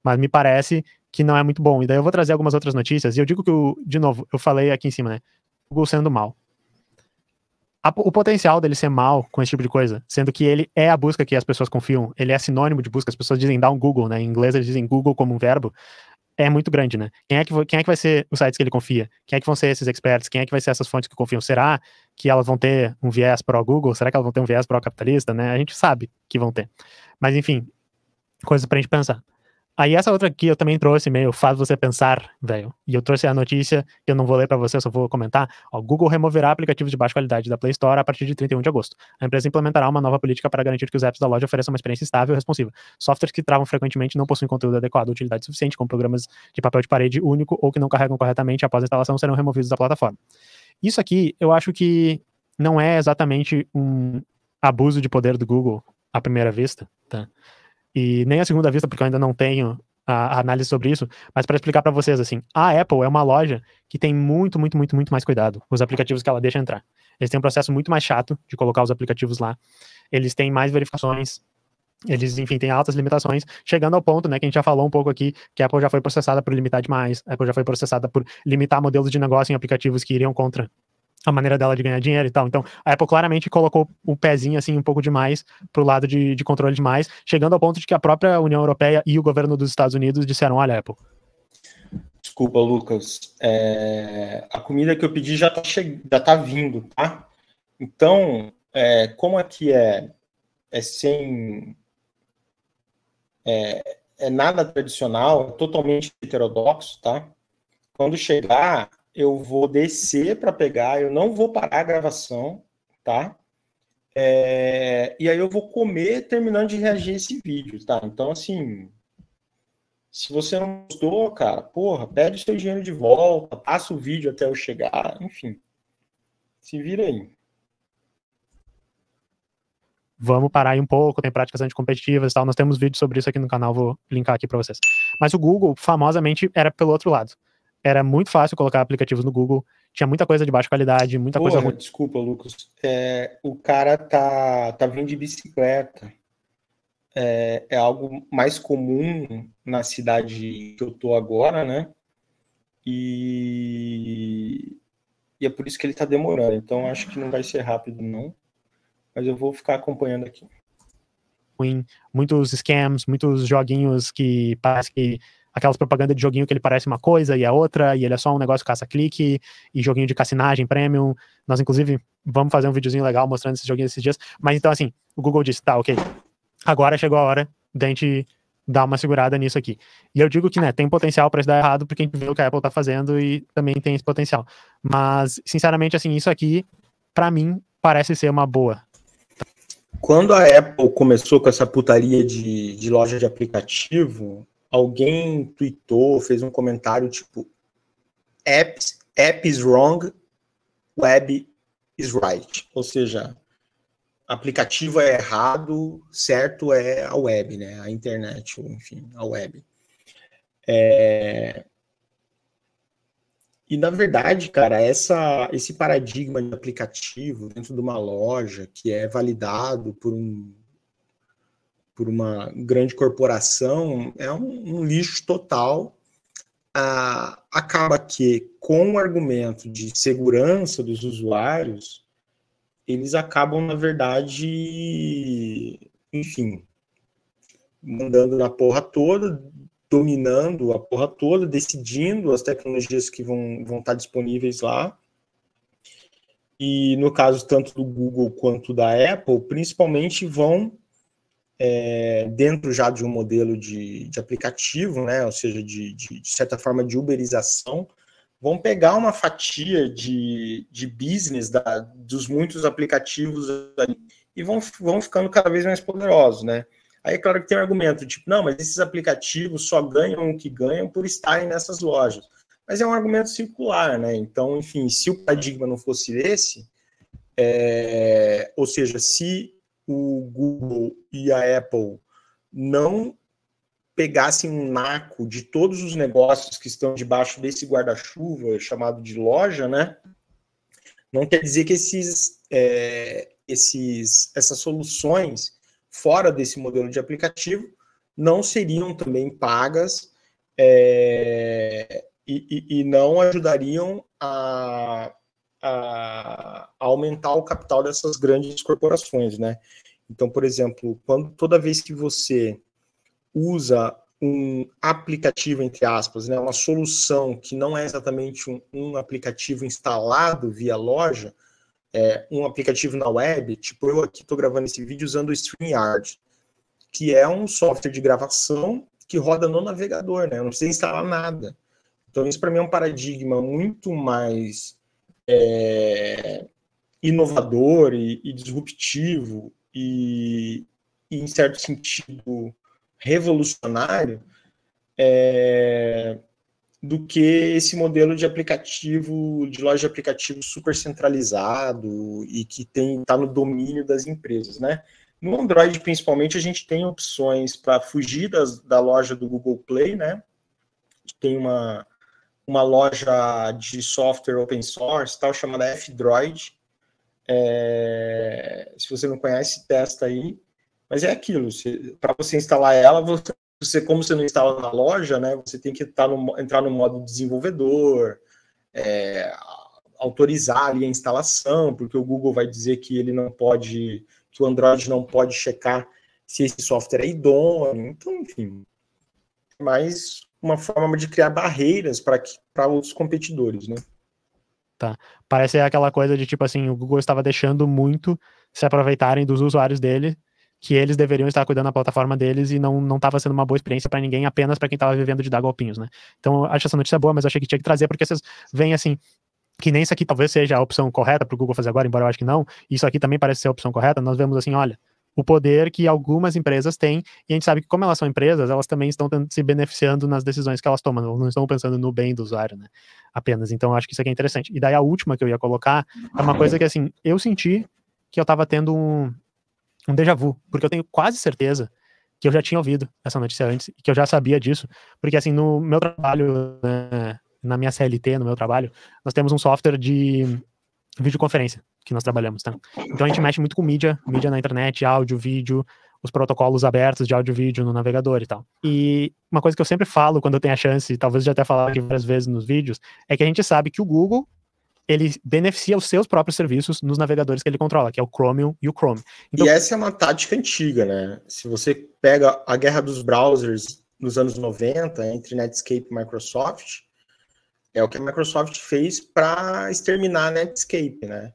Mas me parece que não é muito bom. E daí eu vou trazer algumas outras notícias. E eu digo que, o de novo, eu falei aqui em cima, né? Google sendo mal a, o potencial dele ser mal com esse tipo de coisa, sendo que ele é a busca que as pessoas confiam, ele é sinônimo de busca, as pessoas dizem dá um Google, né? Em inglês eles dizem Google como um verbo, é muito grande, né? Quem é, que, quem é que vai ser os sites que ele confia? Quem é que vão ser esses experts? Quem é que vai ser essas fontes que confiam? Será que elas vão ter um viés pró-Google? Será que elas vão ter um viés pró-capitalista, né? A gente sabe que vão ter. Mas, enfim, coisa pra gente pensar. Aí essa outra aqui eu também trouxe meio faz você pensar, velho. E eu trouxe a notícia que eu não vou ler para você, só vou comentar. O Google removerá aplicativos de baixa qualidade da Play Store a partir de 31 de agosto. A empresa implementará uma nova política para garantir que os apps da loja ofereçam uma experiência estável e responsiva. Softwares que travam frequentemente não possuem conteúdo adequado ou utilidade suficiente, como programas de papel de parede único ou que não carregam corretamente após a instalação, serão removidos da plataforma. Isso aqui eu acho que não é exatamente um abuso de poder do Google à primeira vista, tá? e nem a segunda vista, porque eu ainda não tenho a, a análise sobre isso, mas para explicar para vocês, assim, a Apple é uma loja que tem muito, muito, muito, muito mais cuidado com os aplicativos que ela deixa entrar. Eles têm um processo muito mais chato de colocar os aplicativos lá, eles têm mais verificações, eles, enfim, têm altas limitações, chegando ao ponto, né, que a gente já falou um pouco aqui, que a Apple já foi processada por limitar demais, a Apple já foi processada por limitar modelos de negócio em aplicativos que iriam contra a maneira dela de ganhar dinheiro e tal. Então, a Apple claramente colocou o pezinho, assim, um pouco demais pro lado de, de controle demais, chegando ao ponto de que a própria União Europeia e o governo dos Estados Unidos disseram, olha, Apple...
Desculpa, Lucas, é... a comida que eu pedi já tá, che... já tá vindo, tá? Então, é... como aqui é, é, é sem... É... é nada tradicional, é totalmente heterodoxo, tá? Quando chegar, eu vou descer para pegar, eu não vou parar a gravação, tá? É, e aí eu vou comer terminando de reagir esse vídeo, tá? Então, assim, se você não gostou, cara, porra, pede seu dinheiro de volta, passa o vídeo até eu chegar, enfim. Se vira aí.
Vamos parar aí um pouco, tem práticas anticompetitivas e tal. Nós temos vídeos sobre isso aqui no canal, vou linkar aqui para vocês. Mas o Google, famosamente, era pelo outro lado era muito fácil colocar aplicativos no Google, tinha muita coisa de baixa qualidade, muita Porra, coisa ruim.
Desculpa, Lucas. É, o cara tá, tá vindo de bicicleta. É, é, algo mais comum na cidade que eu tô agora, né? E, e é por isso que ele tá demorando. Então acho que não vai ser rápido, não. Mas eu vou ficar acompanhando aqui.
Muitos scams, muitos joguinhos que parece que aquelas propagandas de joguinho que ele parece uma coisa e é outra, e ele é só um negócio caça-clique, e joguinho de cassinagem premium. Nós, inclusive, vamos fazer um videozinho legal mostrando esses joguinhos esses dias. Mas então, assim, o Google disse: tá, ok, agora chegou a hora da gente dar uma segurada nisso aqui. E eu digo que, né, tem potencial para isso dar errado, porque a gente vê o que a Apple tá fazendo e também tem esse potencial. Mas, sinceramente, assim, isso aqui, para mim, parece ser uma boa.
Quando a Apple começou com essa putaria de, de loja de aplicativo, alguém tweetou, fez um comentário tipo apps, app is wrong, web is right. Ou seja, aplicativo é errado, certo é a web, né? A internet, enfim, a web. É... E na verdade, cara, essa, esse paradigma de aplicativo dentro de uma loja que é validado por um por uma grande corporação é um, um lixo total. Ah, acaba que, com o argumento de segurança dos usuários, eles acabam, na verdade, enfim, mandando na porra toda, dominando a porra toda, decidindo as tecnologias que vão, vão estar disponíveis lá. E no caso tanto do Google quanto da Apple, principalmente vão é, dentro já de um modelo de, de aplicativo, né, ou seja, de, de, de, certa forma de uberização, vão pegar uma fatia de, de business da, dos muitos aplicativos ali, e vão, vão ficando cada vez mais poderosos, né? Aí, é claro que tem um argumento, tipo, não, mas esses aplicativos só ganham o que ganham por estarem nessas lojas. Mas é um argumento circular, né? Então, enfim, se o paradigma não fosse esse, é, ou seja, se o Google e a Apple não pegassem um naco de todos os negócios que estão debaixo desse guarda-chuva chamado de loja, né? Não quer dizer que esses, é, esses, essas soluções fora desse modelo de aplicativo não seriam também pagas é, e, e, e, não ajudariam a, a, a aumentar o capital dessas grandes corporações, né? Então, por exemplo, quando toda vez que você usa um aplicativo, entre aspas, né, uma solução que não é exatamente um, um aplicativo instalado via loja, é, um aplicativo na web, tipo eu aqui estou gravando esse vídeo usando o StreamYard, que é um software de gravação que roda no navegador, né? Eu não precisa instalar nada. Então, isso para mim é um paradigma muito mais é, inovador e, e disruptivo e, e em certo sentido, revolucionário é, do que esse modelo de aplicativo, de loja de aplicativo super centralizado e que está no domínio das empresas, né? No Android, principalmente, a gente tem opções para fugir das, da loja do Google Play, né? Tem uma, uma loja de software open source, tal, chamada F-Droid, é, se você não conhece, testa aí. Mas é aquilo, para você instalar ela, você, você, como você não instala na loja, né, você tem que tá no, entrar no modo desenvolvedor, é, autorizar ali a instalação, porque o Google vai dizer que ele não pode, que o Android não pode checar se esse software é idôneo, então, enfim. Mas uma forma de criar barreiras para outros competidores, né?
Tá? Parece aquela coisa de tipo assim, o Google estava deixando muito se aproveitarem dos usuários dele, que eles deveriam estar cuidando da plataforma deles e não não estava sendo uma boa experiência para ninguém, apenas para quem estava vivendo de dar golpinhos, né? Então, acho essa notícia boa, mas achei que tinha que trazer porque vocês veem assim, que nem isso aqui talvez seja a opção correta para o Google fazer agora, embora eu acho que não. Isso aqui também parece ser a opção correta. Nós vemos assim, olha, o poder que algumas empresas têm, e a gente sabe que, como elas são empresas, elas também estão se beneficiando nas decisões que elas tomam, não estão pensando no bem do usuário, né? Apenas. Então, acho que isso aqui é interessante. E daí a última que eu ia colocar é uma coisa que, assim, eu senti que eu estava tendo um, um déjà vu, porque eu tenho quase certeza que eu já tinha ouvido essa notícia antes, que eu já sabia disso, porque, assim, no meu trabalho, né, na minha CLT, no meu trabalho, nós temos um software de videoconferência que nós trabalhamos, tá? Então a gente mexe muito com mídia, mídia na internet, áudio, vídeo, os protocolos abertos de áudio e vídeo no navegador e tal. E uma coisa que eu sempre falo quando eu tenho a chance, talvez já até falar aqui várias vezes nos vídeos, é que a gente sabe que o Google ele beneficia os seus próprios serviços nos navegadores que ele controla, que é o Chromium e o
Chrome. Então... e essa é uma tática antiga, né? Se você pega a guerra dos browsers nos anos 90, entre Netscape e Microsoft, é o que a Microsoft fez para exterminar a Netscape, né?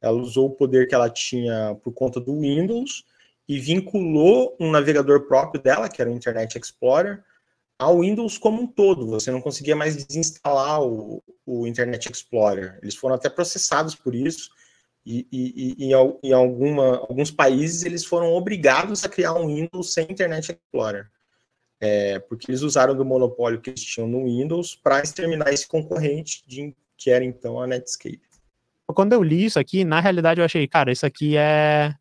Ela usou o poder que ela tinha por conta do Windows e vinculou um navegador próprio dela, que era o Internet Explorer, ao Windows como um todo. Você não conseguia mais desinstalar o, o Internet Explorer. Eles foram até processados por isso. E, e, e, em alguma, alguns países eles foram obrigados a criar um Windows sem Internet Explorer. É, porque eles usaram do monopólio que eles tinham no Windows para exterminar esse concorrente de, que era então a Netscape.
Quando eu li isso aqui, na realidade eu achei, cara, isso aqui é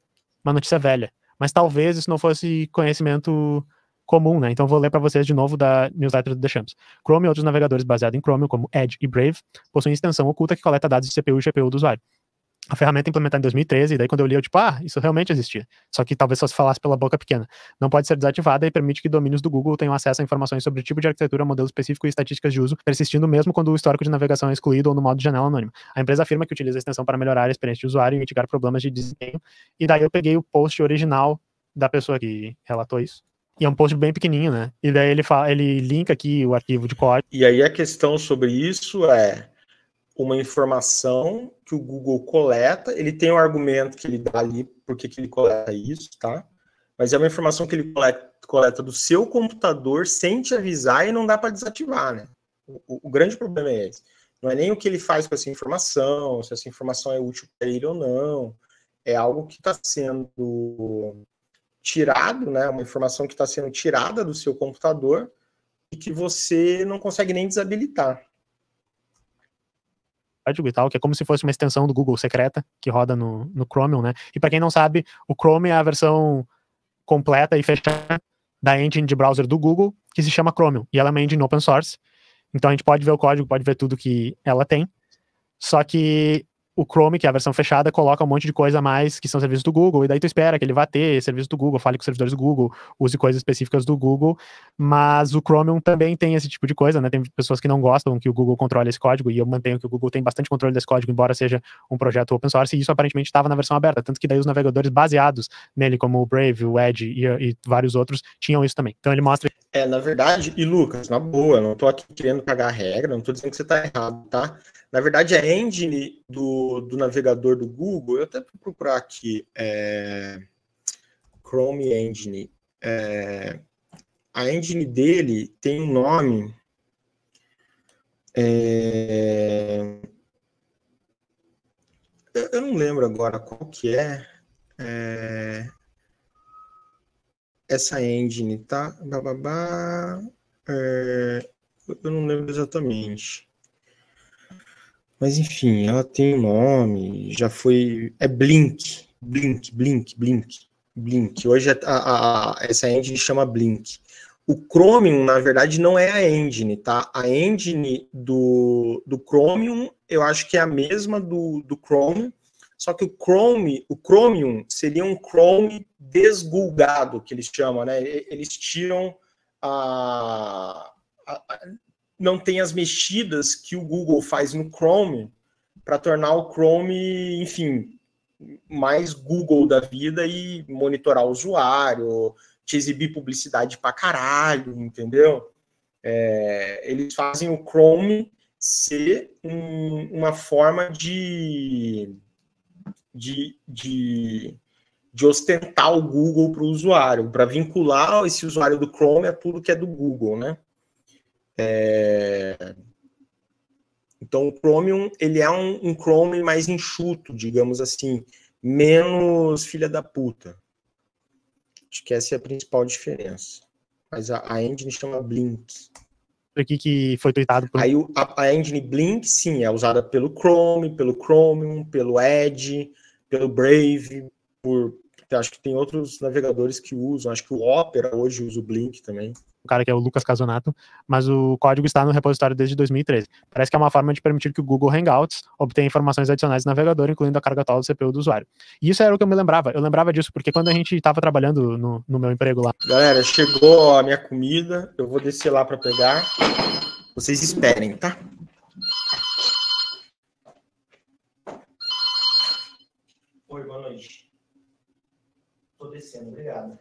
uma notícia velha. Mas talvez isso não fosse conhecimento comum, né? Então vou ler para vocês de novo da newsletter do The Champs. Chrome e outros navegadores baseados em Chromium, como Edge e Brave, possuem extensão oculta que coleta dados de CPU e GPU do usuário a ferramenta implementada em 2013, e daí quando eu li, eu tipo, ah, isso realmente existia. Só que talvez só se falasse pela boca pequena. Não pode ser desativada e permite que domínios do Google tenham acesso a informações sobre o tipo de arquitetura, modelo específico e estatísticas de uso, persistindo mesmo quando o histórico de navegação é excluído ou no modo de janela anônima. A empresa afirma que utiliza a extensão para melhorar a experiência de usuário e mitigar problemas de desempenho. E daí eu peguei o post original da pessoa que relatou isso. E é um post bem pequenininho, né? E daí ele, fala, ele linka aqui o arquivo de código.
E aí a questão sobre isso é uma informação que o Google coleta, ele tem um argumento que ele dá ali porque que ele coleta isso, tá? Mas é uma informação que ele coleta, coleta do seu computador sem te avisar e não dá para desativar, né? O, o, grande problema é esse. Não é nem o que ele faz com essa informação, se essa informação é útil para ele ou não. É algo que está sendo tirado, né? Uma informação que está sendo tirada do seu computador e que você não consegue nem desabilitar
código e tal, que é como se fosse uma extensão do Google secreta que roda no, no Chromium, né? E para quem não sabe, o Chrome é a versão completa e fechada da engine de browser do Google, que se chama Chromium, e ela é uma engine open source. Então a gente pode ver o código, pode ver tudo que ela tem. Só que o Chrome, que é a versão fechada, coloca um monte de coisa a mais que são serviços do Google, e daí tu espera que ele vá ter serviço do Google, fale com os servidores do Google, use coisas específicas do Google, mas o Chromium também tem esse tipo de coisa, né? Tem pessoas que não gostam que o Google controle esse código, e eu mantenho que o Google tem bastante controle desse código, embora seja um projeto open source, e isso aparentemente estava na versão aberta, tanto que daí os navegadores baseados nele, como o Brave, o Edge e, e vários outros, tinham isso também. Então ele mostra.
É, na verdade, e Lucas, na boa, não tô aqui querendo cagar a regra, não tô dizendo que você tá errado, tá? Na verdade, a engine do, do navegador do Google, eu até vou procurar aqui, é, Chrome Engine. É, a engine dele tem um nome. É, eu não lembro agora qual que é, é essa engine, tá? Bababá, é, eu não lembro exatamente. Mas enfim, ela tem um nome, já foi. É Blink. Blink, Blink, Blink, Blink. Hoje a, a, a, essa engine chama Blink. O Chromium, na verdade, não é a engine, tá? A engine do, do Chromium, eu acho que é a mesma do, do Chrome, só que o Chrome, o Chromium seria um Chrome desgulgado, que eles chamam, né? Eles tiram a, a, a não tem as mexidas que o Google faz no Chrome para tornar o Chrome, enfim, mais Google da vida e monitorar o usuário, te exibir publicidade para caralho, entendeu? É, eles fazem o Chrome ser um, uma forma de, de, de, de ostentar o Google para o usuário, para vincular esse usuário do Chrome a tudo que é do Google, né? É... Então, o Chromium ele é um, um Chrome mais enxuto, digamos assim, menos filha da puta. Acho que essa é a principal diferença. Mas a, a engine chama Blink. Aqui que foi tweetado por... Aí a, a engine Blink, sim, é usada pelo Chrome, pelo Chromium, pelo Edge, pelo Brave, por acho que tem outros navegadores que usam. Acho que o Opera hoje usa o Blink também
o cara que é o Lucas Casonato, mas o código está no repositório desde 2013. Parece que é uma forma de permitir que o Google Hangouts obtenha informações adicionais do navegador, incluindo a carga total do CPU do usuário. E isso era o que eu me lembrava. Eu lembrava disso porque quando a gente estava trabalhando no, no meu emprego lá.
Galera, chegou a minha comida, eu vou descer lá para pegar. Vocês esperem, tá? Oi, boa noite. Tô descendo, obrigado.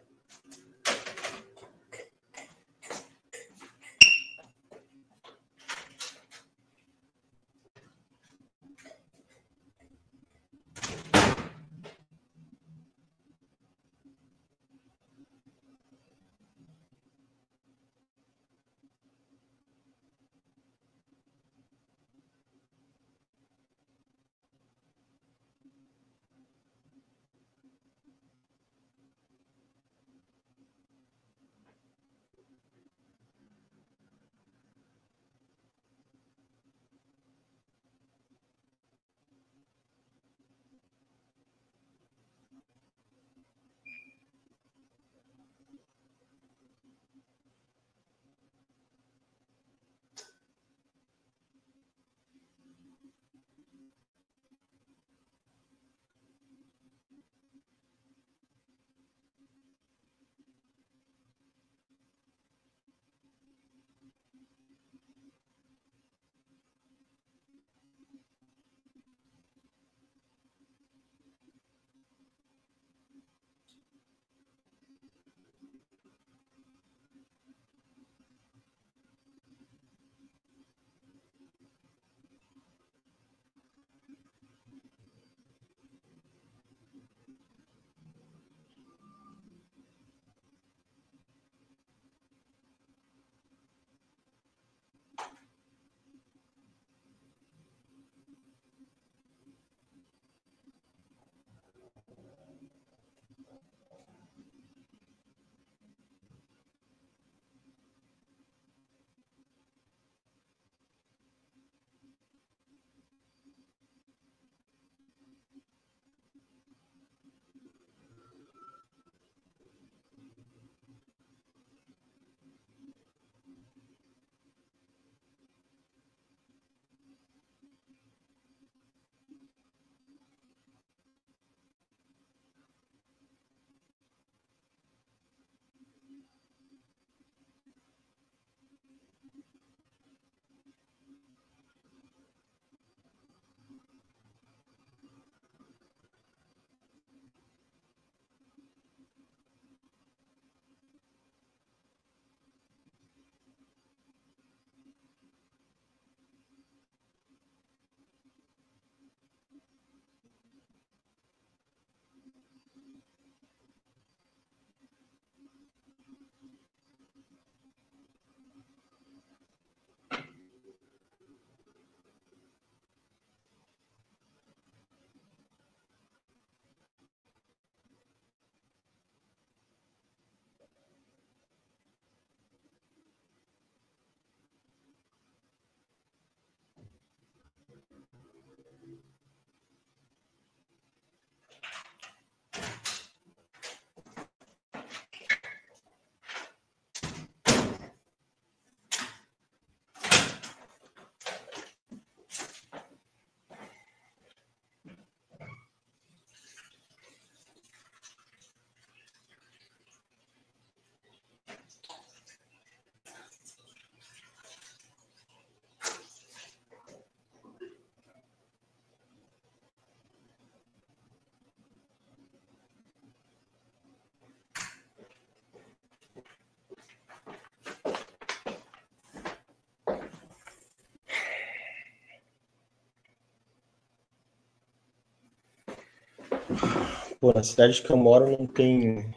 pô, na cidade que eu moro não tem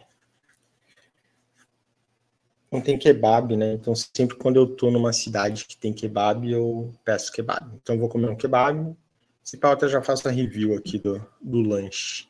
não tem kebab, né? Então sempre quando eu tô numa cidade que tem kebab, eu peço kebab. Então eu vou comer um kebab. Se pá, até já faço a review aqui do, do lanche.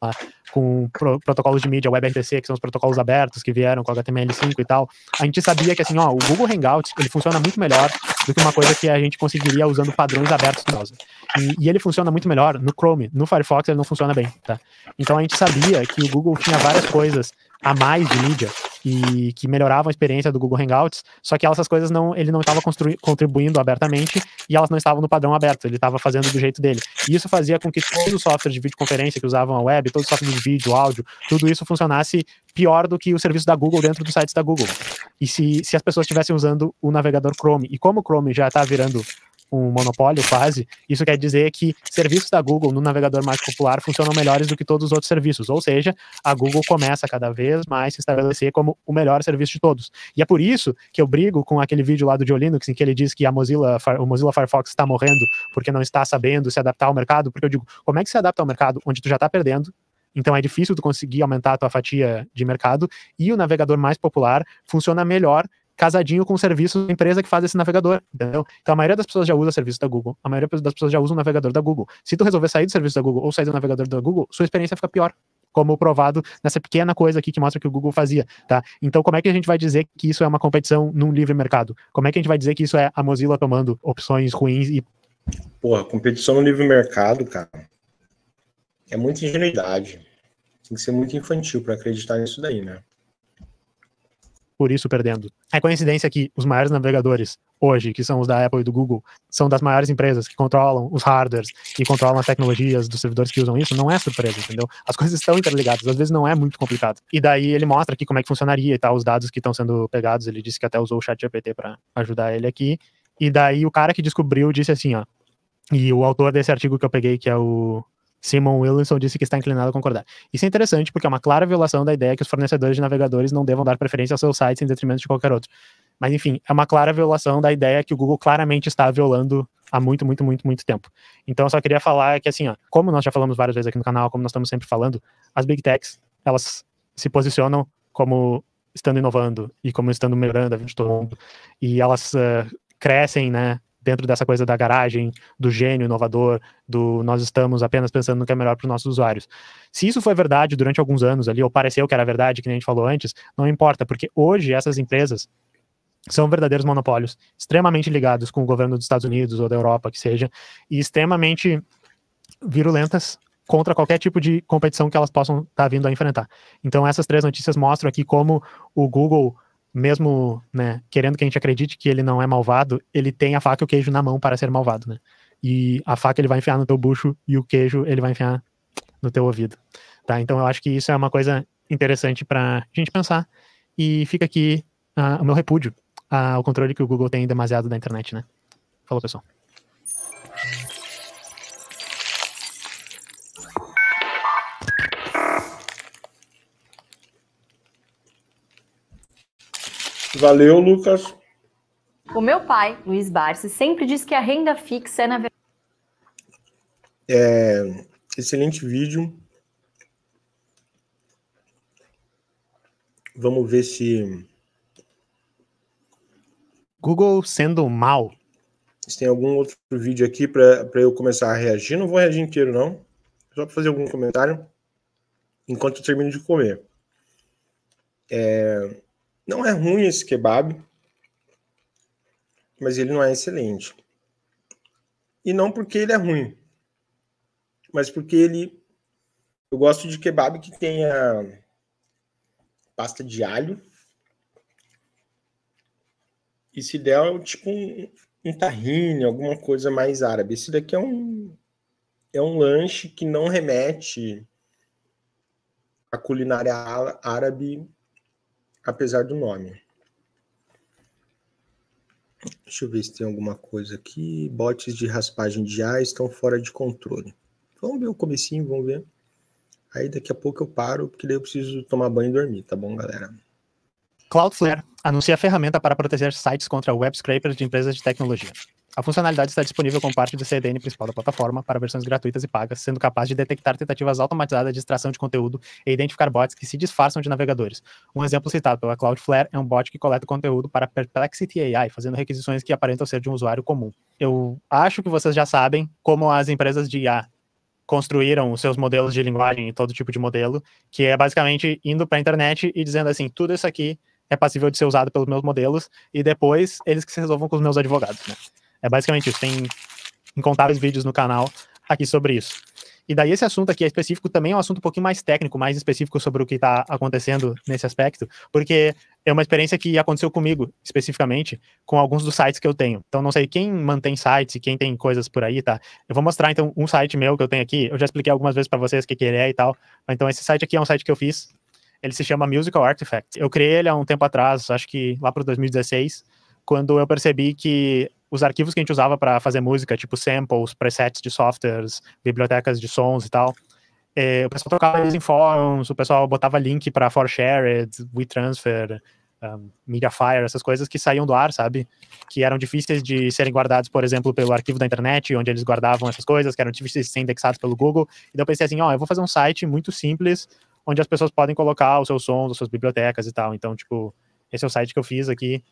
Ah, com pro, protocolos de mídia WebRTC, que são os protocolos abertos que vieram com HTML5 e tal, a gente sabia que assim, ó, o Google Hangouts, ele funciona muito melhor do que uma coisa que a gente conseguiria usando padrões abertos do browser. E, e ele funciona muito melhor no Chrome, no Firefox ele não funciona bem, tá? Então a gente sabia que o Google tinha várias coisas a mais de mídia e que melhoravam a experiência do Google Hangouts, só que essas coisas não, ele não estava contribuindo abertamente e elas não estavam no padrão aberto, ele estava fazendo do jeito dele. E isso fazia com que todo o software de videoconferência que usavam a web, todo o software de vídeo, áudio, tudo isso funcionasse pior do que o serviço da Google dentro dos sites da Google. E se, se as pessoas estivessem usando o navegador Chrome, e como o Chrome já está virando um monopólio quase, isso quer dizer que serviços da Google no navegador mais popular funcionam melhores do que todos os outros serviços. Ou seja, a Google começa cada vez mais se estabelecer como o melhor serviço de todos. E é por isso que eu brigo com aquele vídeo lá do Joe Linux, em que ele diz que a Mozilla, o Mozilla Firefox está morrendo porque não está sabendo se adaptar ao mercado, porque eu digo, como é que se adapta ao mercado onde tu já está perdendo, então é difícil tu conseguir aumentar a tua fatia de mercado e o navegador mais popular funciona melhor casadinho com o serviço da empresa que faz esse navegador, entendeu? Então a maioria das pessoas já usa serviço da Google, a maioria das pessoas já usa o navegador da Google. Se tu resolver sair do serviço da Google ou sair do navegador da Google, sua experiência fica pior, como provado nessa pequena coisa aqui que mostra que o Google fazia, tá? Então, como é que a gente vai dizer que isso é uma competição num livre mercado? Como é que a gente vai dizer que isso é a Mozilla tomando opções ruins e...
Porra, competição no livre mercado, cara, é muita ingenuidade. Tem que ser muito infantil para acreditar nisso daí, né?
por isso perdendo. É coincidência que os maiores navegadores hoje, que são os da Apple e do Google, são das maiores empresas que controlam os hardwares e controlam as tecnologias dos servidores que usam isso, não é surpresa, entendeu? As coisas estão interligadas, às vezes não é muito complicado. E daí ele mostra aqui como é que funcionaria e tal, os dados que estão sendo pegados, ele disse que até usou o chat GPT para ajudar ele aqui. E daí o cara que descobriu disse assim, ó, e o autor desse artigo que eu peguei, que é o Simon Williamson disse que está inclinado a concordar. Isso é interessante porque é uma clara violação da ideia que os fornecedores de navegadores não devam dar preferência aos seus sites em detrimento de qualquer outro. Mas enfim, é uma clara violação da ideia que o Google claramente está violando há muito, muito, muito, muito tempo. Então eu só queria falar que assim, ó, como nós já falamos várias vezes aqui no canal, como nós estamos sempre falando, as big techs, elas se posicionam como estando inovando e como estando melhorando a vida de todo mundo. E elas uh, crescem, né, dentro dessa coisa da garagem, do gênio inovador, do nós estamos apenas pensando no que é melhor para os nossos usuários. Se isso foi verdade durante alguns anos ali, ou pareceu que era verdade, que nem a gente falou antes, não importa, porque hoje essas empresas são verdadeiros monopólios, extremamente ligados com o governo dos Estados Unidos ou da Europa, que seja, e extremamente virulentas contra qualquer tipo de competição que elas possam estar tá vindo a enfrentar. Então, essas três notícias mostram aqui como o Google mesmo né, querendo que a gente acredite que ele não é malvado, ele tem a faca e o queijo na mão para ser malvado, né? E a faca ele vai enfiar no teu bucho e o queijo ele vai enfiar no teu ouvido, tá? Então eu acho que isso é uma coisa interessante para a gente pensar e fica aqui uh, o meu repúdio uh, ao controle que o Google tem demasiado da internet, né? Falou, pessoal.
Valeu, Lucas. O meu pai, Luiz Barsi, sempre diz que a renda fixa é na verdade. É, excelente vídeo. Vamos ver se. Google sendo mal. Se tem algum outro vídeo aqui para eu começar a reagir. Não vou reagir inteiro, não. Só para fazer algum comentário enquanto eu termino de comer. É, não é ruim esse kebab, mas ele não é excelente. E não porque ele é ruim, mas porque ele. Eu gosto de kebab que tenha pasta de alho. E se der, é tipo, um, um tahine, alguma coisa mais árabe. Esse daqui é um, é um lanche que não remete à culinária árabe apesar do nome. Deixa eu ver se tem alguma coisa aqui. Botes de raspagem de ar estão fora de controle. Vamos ver o comecinho, vamos ver. Aí daqui a pouco eu paro, porque daí eu preciso tomar banho e dormir, tá bom, galera? Cloudflare
anuncia a ferramenta para proteger sites contra web scrapers de empresas de tecnologia. A funcionalidade está disponível como parte do CDN principal da plataforma para versões gratuitas e pagas, sendo capaz de detectar tentativas automatizadas de extração de conteúdo e identificar bots que se disfarçam de navegadores. Um exemplo citado pela Cloudflare é um bot que coleta conteúdo para Perplexity AI, fazendo requisições que aparentam ser de um usuário comum. Eu acho que vocês já sabem como as empresas de IA construíram os seus modelos de linguagem e todo tipo de modelo, que é basicamente indo para a internet e dizendo assim, tudo isso aqui é passível de ser usado pelos meus modelos e depois eles que se resolvam com os meus advogados, né? É basicamente isso. Tem incontáveis vídeos no canal aqui sobre isso. E daí esse assunto aqui é específico também é um assunto um pouquinho mais técnico, mais específico sobre o que está acontecendo nesse aspecto, porque é uma experiência que aconteceu comigo, especificamente, com alguns dos sites que eu tenho. Então, não sei quem mantém sites e quem tem coisas por aí, tá? Eu vou mostrar, então, um site meu que eu tenho aqui. Eu já expliquei algumas vezes para vocês o que, que ele é e tal. Então, esse site aqui é um site que eu fiz. Ele se chama Musical Artifact. Eu criei ele há um tempo atrás, acho que lá para 2016, quando eu percebi que os arquivos que a gente usava para fazer música, tipo samples, presets de softwares, bibliotecas de sons e tal, é, o pessoal trocava eles em fóruns, o pessoal botava link para ForShared, WeTransfer, um, Mediafire, essas coisas que saíam do ar, sabe? Que eram difíceis de serem guardados, por exemplo, pelo arquivo da internet, onde eles guardavam essas coisas, que eram difíceis de ser indexados pelo Google. Então eu pensei assim, ó, oh, eu vou fazer um site muito simples, onde as pessoas podem colocar os seus sons, as suas bibliotecas e tal. Então, tipo, esse é o site que eu fiz aqui.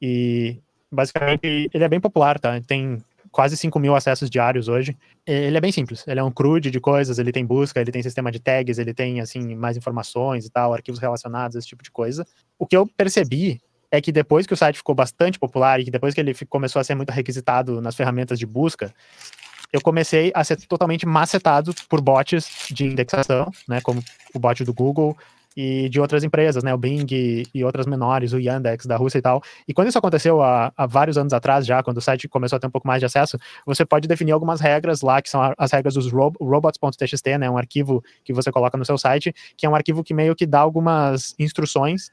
E basicamente, ele é bem popular, tá? Tem quase 5 mil acessos diários hoje. Ele é bem simples, ele é um crude de coisas, ele tem busca, ele tem sistema de tags, ele tem, assim, mais informações e tal, arquivos relacionados, esse tipo de coisa. O que eu percebi é que depois que o site ficou bastante popular e que depois que ele começou a ser muito requisitado nas ferramentas de busca, eu comecei a ser totalmente macetado por bots de indexação, né, como o bot do Google, e de outras empresas, né, o Bing e, e, outras menores, o Yandex da Rússia e tal. E quando isso aconteceu há, há, vários anos atrás já, quando o site começou a ter um pouco mais de acesso, você pode definir algumas regras lá, que são as regras dos ro robots.txt, né, um arquivo que você coloca no seu site, que é um arquivo que meio que dá algumas instruções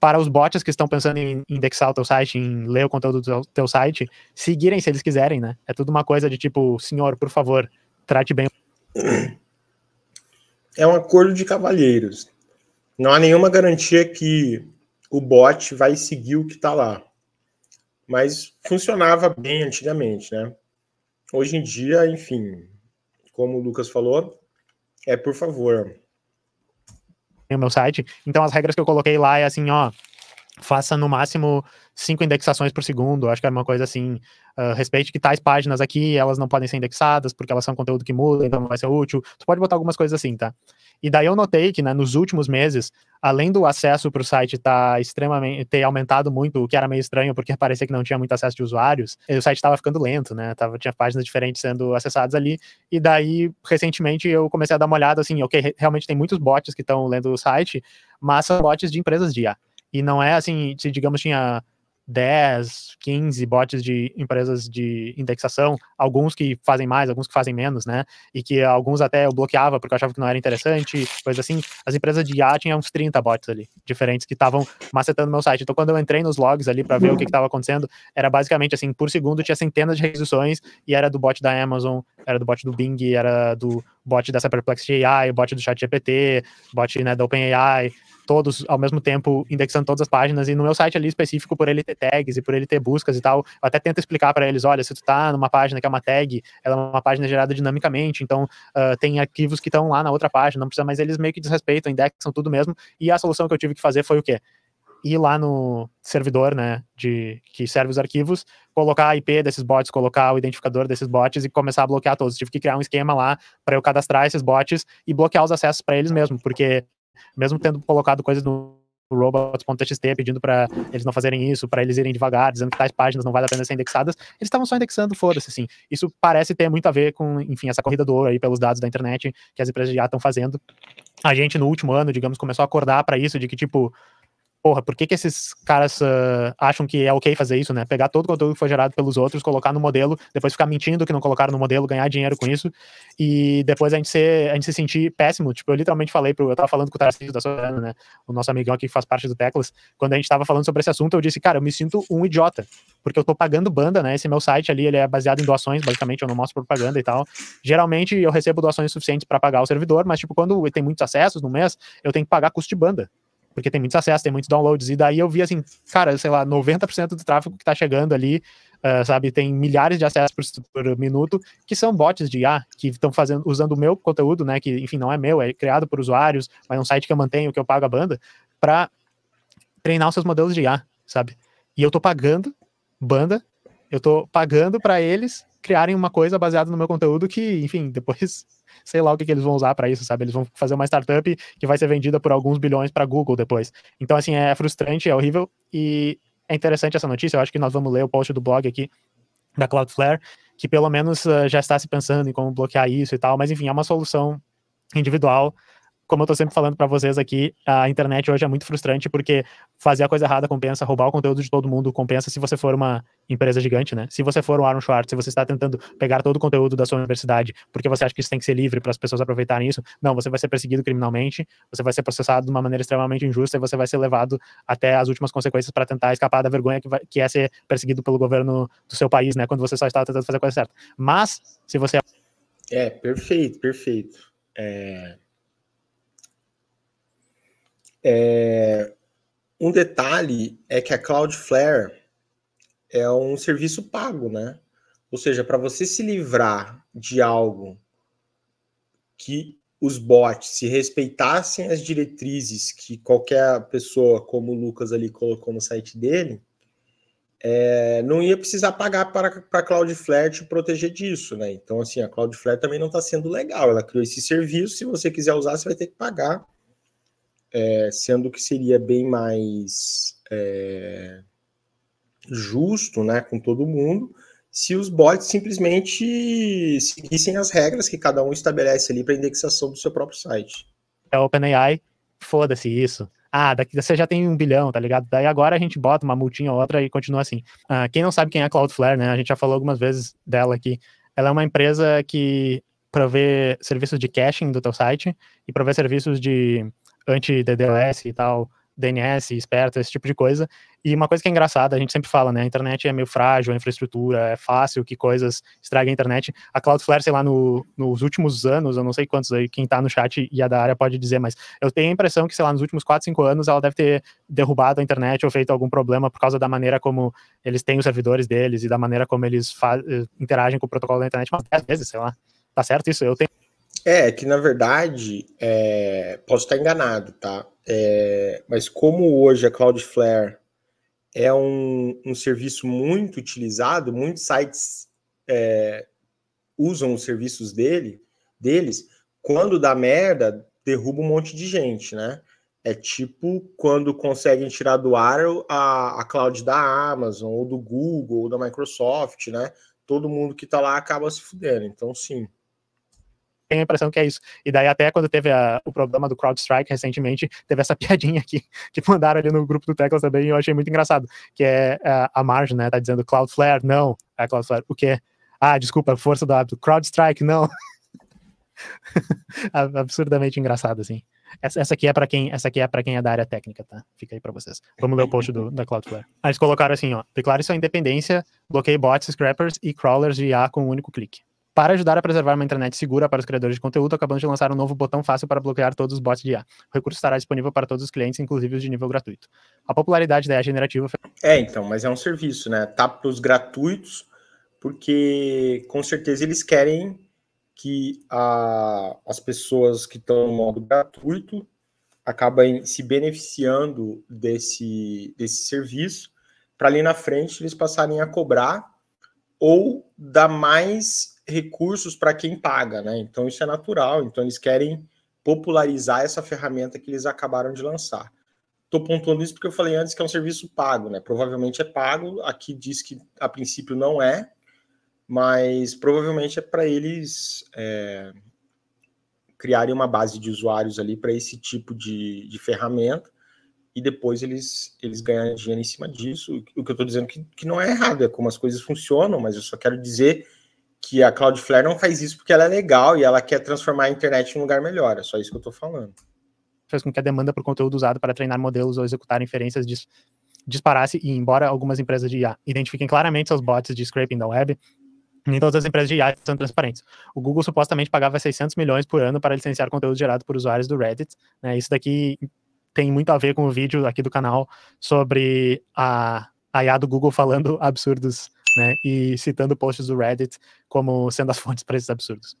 para os bots que estão pensando em indexar o teu site, em ler o conteúdo do teu, teu site, seguirem se eles quiserem, né? É tudo uma coisa de tipo, senhor, por favor, trate bem.
É um acordo de cavalheiros. Não há nenhuma garantia que o bot vai seguir o que está lá. Mas funcionava bem antigamente, né? Hoje em dia, enfim, como o Lucas falou, é por favor.
No meu site. Então, as regras que eu coloquei lá é assim, ó. Faça no máximo cinco indexações por segundo. Acho que era uma coisa assim. Uh, respeite que tais páginas aqui, elas não podem ser indexadas, porque elas são conteúdo que muda, então não vai ser útil. Tu pode botar algumas coisas assim, tá? E daí eu notei que né, nos últimos meses, além do acesso para o site tá extremamente ter aumentado muito, o que era meio estranho, porque parecia que não tinha muito acesso de usuários, o site estava ficando lento, né? Tava, tinha páginas diferentes sendo acessadas ali. E daí, recentemente, eu comecei a dar uma olhada assim, ok, realmente tem muitos bots que estão lendo o site, mas são bots de empresas de IA. E não é assim, se digamos, tinha 10, 15 bots de empresas de indexação, alguns que fazem mais, alguns que fazem menos, né? E que alguns até eu bloqueava porque eu achava que não era interessante, coisa assim. As empresas de IA tinham uns 30 bots ali, diferentes, que estavam macetando meu site. Então, quando eu entrei nos logs ali para ver o que estava acontecendo, era basicamente assim: por segundo tinha centenas de requisições e era do bot da Amazon, era do bot do Bing, era do bot dessa Perplexity AI, bot do ChatGPT, bot né, da OpenAI, todos ao mesmo tempo, indexando todas as páginas, e no meu site ali específico, por ele ter tags e por ele ter buscas e tal, eu até tento explicar para eles, olha, se tu tá numa página que é uma tag, ela é uma página gerada dinamicamente, então uh, tem arquivos que estão lá na outra página, não precisa, mas eles meio que desrespeitam, indexam tudo mesmo, e a solução que eu tive que fazer foi o quê? ir lá no servidor, né, de que serve os arquivos, colocar a IP desses bots, colocar o identificador desses bots e começar a bloquear todos. Tive que criar um esquema lá para eu cadastrar esses bots e bloquear os acessos para eles mesmo, porque mesmo tendo colocado coisas no robots.txt pedindo para eles não fazerem isso, para eles irem devagar, dizendo que tais páginas não vale a pena ser indexadas, eles estavam só indexando, foda-se, assim. Isso parece ter muito a ver com, enfim, essa corrida do ouro aí pelos dados da internet que as empresas já estão fazendo. A gente, no último ano, digamos, começou a acordar para isso, de que, tipo, porra, por que, que esses caras uh, acham que é ok fazer isso, né? Pegar todo o conteúdo que foi gerado pelos outros, colocar no modelo, depois ficar mentindo que não colocaram no modelo, ganhar dinheiro com isso, e depois a gente, ser, a gente se sentir péssimo. Tipo, eu literalmente falei pro. Eu tava falando com o Tarcísio da Soriana, né? O nosso amigão aqui que faz parte do Teclas. Quando a gente tava falando sobre esse assunto, eu disse, cara, eu me sinto um idiota, porque eu tô pagando banda, né? Esse meu site ali, ele é baseado em doações, basicamente, eu não mostro propaganda e tal. Geralmente eu recebo doações suficientes para pagar o servidor, mas, tipo, quando tem muitos acessos no mês, eu tenho que pagar custo de banda porque tem muitos acessos, tem muitos downloads, e daí eu vi assim, cara, sei lá, 90% do tráfego que tá chegando ali, uh, sabe, tem milhares de acessos por, por, minuto, que são bots de IA, que estão fazendo, usando o meu conteúdo, né, que, enfim, não é meu, é criado por usuários, mas é um site que eu mantenho, que eu pago a banda, para treinar os seus modelos de IA, sabe? E eu tô pagando banda, eu tô pagando para eles criarem uma coisa baseada no meu conteúdo que, enfim, depois sei lá o que, que eles vão usar para isso, sabe? Eles vão fazer uma startup que vai ser vendida por alguns bilhões para Google depois. Então, assim, é frustrante, é horrível e é interessante essa notícia. Eu acho que nós vamos ler o post do blog aqui da Cloudflare, que pelo menos eh, já está se pensando em como bloquear isso e tal, mas enfim, é uma solução individual como eu tô sempre falando para vocês aqui, a internet hoje é muito frustrante porque fazer a coisa errada compensa, roubar o conteúdo de todo mundo compensa se você for uma empresa gigante, né? Se você for o Aaron Schwartz, se você está tentando pegar todo o conteúdo da sua universidade porque você acha que isso tem que ser livre para as pessoas aproveitarem isso, não, você vai ser perseguido criminalmente, você vai ser processado de uma maneira extremamente injusta e você vai ser levado até as últimas consequências para tentar escapar da vergonha que, vai, que é ser perseguido pelo governo do seu país, né? Quando você só está tentando fazer a coisa certa. Mas, se você.
É, perfeito, perfeito. É, é, um detalhe é que a Cloudflare é um serviço pago, né? Ou seja, para você se livrar de algo que os bots se respeitassem as diretrizes que qualquer pessoa, como o Lucas ali colocou no site dele, é, não ia precisar pagar para a Cloudflare te proteger disso, né? Então, assim, a Cloudflare também não está sendo legal. Ela criou esse serviço, se você quiser usar, você vai ter que pagar é, sendo que seria bem mais é, justo né, com todo mundo se os bots simplesmente seguissem as regras que cada um estabelece ali para indexação do seu próprio site.
É a OpenAI, foda-se isso. Ah, daqui você já tem um bilhão, tá ligado? Daí agora a gente bota uma multinha ou outra e continua assim. Ah, quem não sabe quem é a Cloudflare, né? A gente já falou algumas vezes dela aqui. Ela é uma empresa que provê serviços de caching do teu site e provê serviços de anti-DDoS e tal, DNS, esperto, esse tipo de coisa. E uma coisa que é engraçada, a gente sempre fala, né? A internet é meio frágil, a infraestrutura é fácil que coisas estraguem a internet. A Cloudflare, sei lá, no, nos últimos anos, eu não sei quantos aí, quem tá no chat e a é da área pode dizer, mas eu tenho a impressão que, sei lá, nos últimos 4, 5 anos ela deve ter derrubado a internet ou feito algum problema por causa da maneira como eles têm os servidores deles e da maneira como eles eh, interagem com o protocolo da internet umas 10
vezes, sei lá. Tá certo isso? Eu tenho é, que na verdade, é, posso estar enganado, tá? É, mas como hoje a Cloudflare é um, um serviço muito utilizado, muitos sites é, usam os serviços dele, deles, quando dá merda, derruba um monte de gente, né? É tipo quando conseguem tirar do ar a, a cloud da Amazon, ou do Google, ou da Microsoft, né? Todo mundo que tá lá acaba se fudendo. Então, sim
tenho a impressão que é isso. E daí, até quando teve a, o problema do CrowdStrike recentemente, teve essa piadinha aqui que mandaram ali no grupo do Teclas também, e eu achei muito engraçado, que é, é a, a Marge, né? Tá dizendo Cloudflare, não. A é, Cloudflare, o quê? Ah, desculpa, força do hábito. CrowdStrike, não. Absurdamente engraçado, assim. Essa, essa, aqui é para quem, essa aqui é para quem é da área técnica, tá? Fica aí para vocês. Vamos ler o post do, da Cloudflare. Eles colocaram assim, ó: declare sua independência, bloqueie bots, scrappers e crawlers de IA com um único clique. Para ajudar a preservar uma internet segura para os criadores de conteúdo, acabamos de lançar um novo botão fácil para bloquear todos os bots de IA. O recurso estará disponível para todos os clientes, inclusive os de nível gratuito. A popularidade da IA generativa.
É, então, mas é um serviço, né? Tá para os gratuitos, porque com certeza eles querem que a, as pessoas que estão no modo gratuito acabem se beneficiando desse, desse serviço, para ali na frente eles passarem a cobrar ou dar mais recursos para quem paga, né? Então isso é natural. Então eles querem popularizar essa ferramenta que eles acabaram de lançar. Estou pontuando isso porque eu falei antes que é um serviço pago, né? Provavelmente é pago. Aqui diz que a princípio não é, mas provavelmente é para eles é, criarem uma base de usuários ali para esse tipo de, de, ferramenta e depois eles, eles ganharem dinheiro em cima disso. O que eu estou dizendo que, que não é errado, é como as coisas funcionam, mas eu só quero dizer que a Cloudflare não faz isso porque ela é legal e ela quer transformar a internet em um lugar melhor. É só isso que eu estou falando.
Faz com que a demanda por conteúdo usado para treinar modelos ou executar inferências dis disparasse, e embora algumas empresas de IA identifiquem claramente seus bots de scraping da web, nem todas as empresas de IA são transparentes. O Google supostamente pagava 600 milhões por ano para licenciar conteúdo gerado por usuários do Reddit. Né? Isso daqui tem muito a ver com o vídeo aqui do canal sobre a, a IA do Google falando absurdos né? E citando posts do Reddit como sendo as fontes para esses absurdos.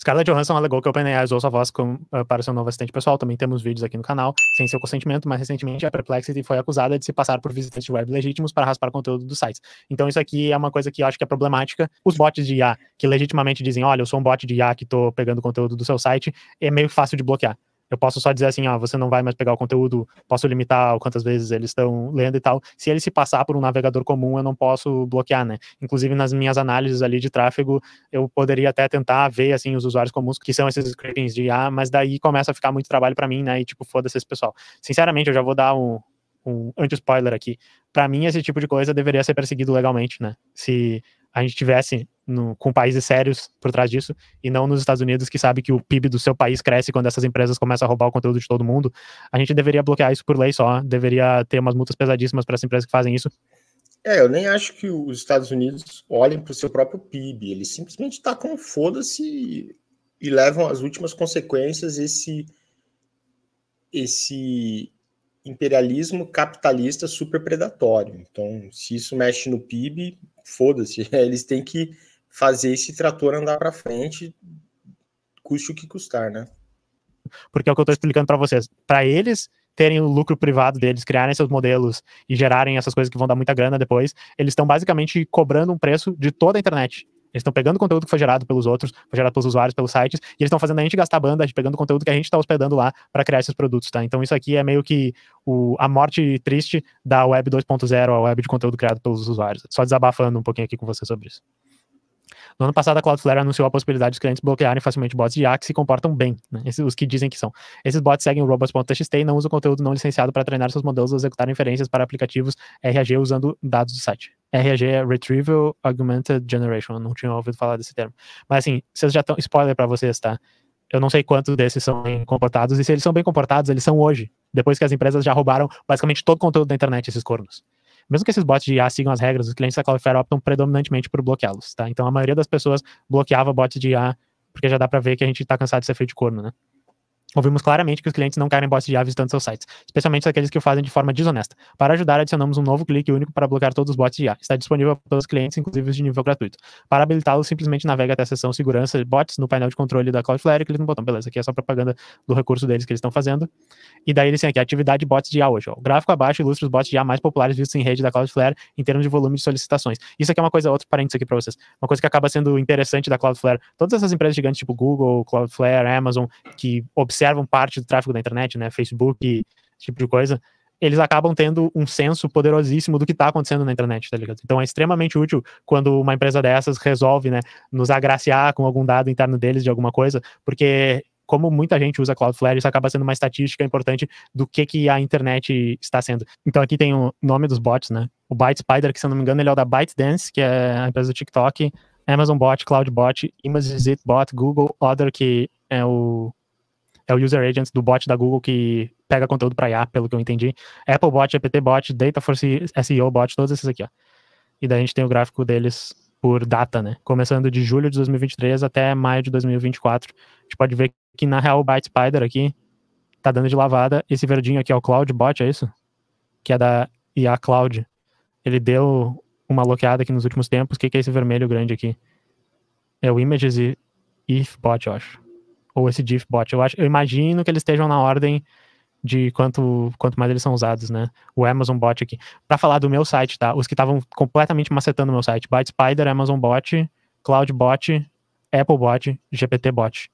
Scarlett Johansson alegou que a OpenAI usou sua voz com, uh, para seu novo assistente pessoal. Também temos vídeos aqui no canal, sem seu consentimento, mas recentemente a Perplexity foi acusada de se passar por visitantes de web legítimos para raspar conteúdo dos sites. Então isso aqui é uma coisa que eu acho que é problemática. Os bots de IA, que legitimamente dizem, olha, eu sou um bot de IA que estou pegando conteúdo do seu site, é meio fácil de bloquear. Eu posso só dizer assim, ah, você não vai mais pegar o conteúdo, posso limitar quantas vezes eles estão lendo e tal. Se ele se passar por um navegador comum, eu não posso bloquear, né? Inclusive nas minhas análises ali de tráfego, eu poderia até tentar ver assim os usuários comuns que são esses scrapings de ah, mas daí começa a ficar muito trabalho para mim, né? E tipo, foda-se esse pessoal. Sinceramente, eu já vou dar um, um anti-spoiler aqui. Para mim, esse tipo de coisa deveria ser perseguido legalmente, né? Se a gente tivesse assim, no, com países sérios por trás disso, e não nos Estados Unidos, que sabe que o PIB do seu país cresce quando essas empresas começam a roubar o conteúdo de todo mundo, a gente deveria bloquear isso por lei só, deveria ter umas multas pesadíssimas para as empresas que fazem
isso. É, eu nem acho que os Estados Unidos olhem para o seu próprio PIB, eles simplesmente com foda-se e, e levam as últimas consequências esse esse imperialismo capitalista superpredatório. Então, se isso mexe no PIB, foda-se, eles têm que fazer esse trator andar para frente, custe o que custar, né?
Porque é o que eu estou explicando para vocês. Para eles terem o lucro privado deles, criarem seus modelos e gerarem essas coisas que vão dar muita grana depois, eles estão basicamente cobrando um preço de toda a internet. Eles estão pegando conteúdo que foi gerado pelos outros, foi gerado pelos usuários, pelos sites, e eles estão fazendo a gente gastar banda, pegando conteúdo que a gente está hospedando lá para criar esses produtos, tá? Então isso aqui é meio que o, a morte triste da web 2.0, a web de conteúdo criado pelos usuários. Só desabafando um pouquinho aqui com você sobre isso. No ano passado, a Cloudflare anunciou a possibilidade de clientes bloquearem facilmente bots de IA que se comportam bem, né? Esses, os que dizem que são. Esses bots seguem o robots.txt e não usam conteúdo não licenciado para treinar seus modelos ou executar inferências para aplicativos RAG usando dados do site. RAG é Retrieval Augmented Generation, eu não tinha ouvido falar desse termo. Mas assim, vocês já estão. Spoiler para vocês, tá? Eu não sei quantos desses são bem comportados, e se eles são bem comportados, eles são hoje, depois que as empresas já roubaram basicamente todo o conteúdo da internet, esses cornos mesmo que esses bots de IA sigam as regras, os clientes da Cloudflare optam predominantemente por bloqueá-los, tá? Então a maioria das pessoas bloqueava bots de IA porque já dá para ver que a gente está cansado de ser feito de corno, né? Ouvimos claramente que os clientes não querem bots de IA visitando seus sites, especialmente aqueles que o fazem de forma desonesta. Para ajudar, adicionamos um novo clique único para bloquear todos os bots de IA. Está disponível para todos os clientes, inclusive os de nível gratuito. Para habilitá-lo, simplesmente navega até a seção Segurança Bots no painel de controle da Cloudflare e clica no botão. Beleza, aqui é só propaganda do recurso deles que eles estão fazendo. E daí eles têm aqui atividade bots de IA hoje. Ó. O gráfico abaixo ilustra os bots de IA mais populares vistos em rede da Cloudflare em termos de volume de solicitações. Isso aqui é uma coisa, outro parênteses aqui para vocês, uma coisa que acaba sendo interessante da Cloudflare. Todas essas empresas gigantes, tipo Google, Cloudflare, Amazon, que observam observam parte do tráfego da internet, né, Facebook, esse tipo de coisa, eles acabam tendo um senso poderosíssimo do que está acontecendo na internet, tá ligado? Então é extremamente útil quando uma empresa dessas resolve, né, nos agraciar com algum dado interno deles de alguma coisa, porque como muita gente usa Cloudflare, isso acaba sendo uma estatística importante do que, que a internet está sendo. Então aqui tem o nome dos bots, né? O Byte Spider, que se eu não me engano, ele é o da ByteDance, que é a empresa do TikTok, Amazon Bot, CloudBot, Bot, Google Other, que é o é o User Agent do bot da Google que pega conteúdo para IA, pelo que eu entendi. Apple Bot, EPT Bot, Dataforce SEO Bot, todos esses aqui, ó. E daí a gente tem o gráfico deles por data, né? Começando de julho de 2023 até maio de 2024. A gente pode ver que na real o Byte Spider aqui tá dando de lavada. Esse verdinho aqui é o Cloud Bot, é isso? Que é da IA Cloud. Ele deu uma bloqueada aqui nos últimos tempos. O que, que é esse vermelho grande aqui? É o Images e bot, eu acho ou esse diffbot. Eu, acho, eu imagino que eles estejam na ordem de quanto, quanto mais eles são usados, né? O Amazon Bot aqui. Para falar do meu site, tá? Os que estavam completamente macetando o meu site. ByteSpider, Amazon Bot, Cloud Bot, Apple Bot, GPT Bot.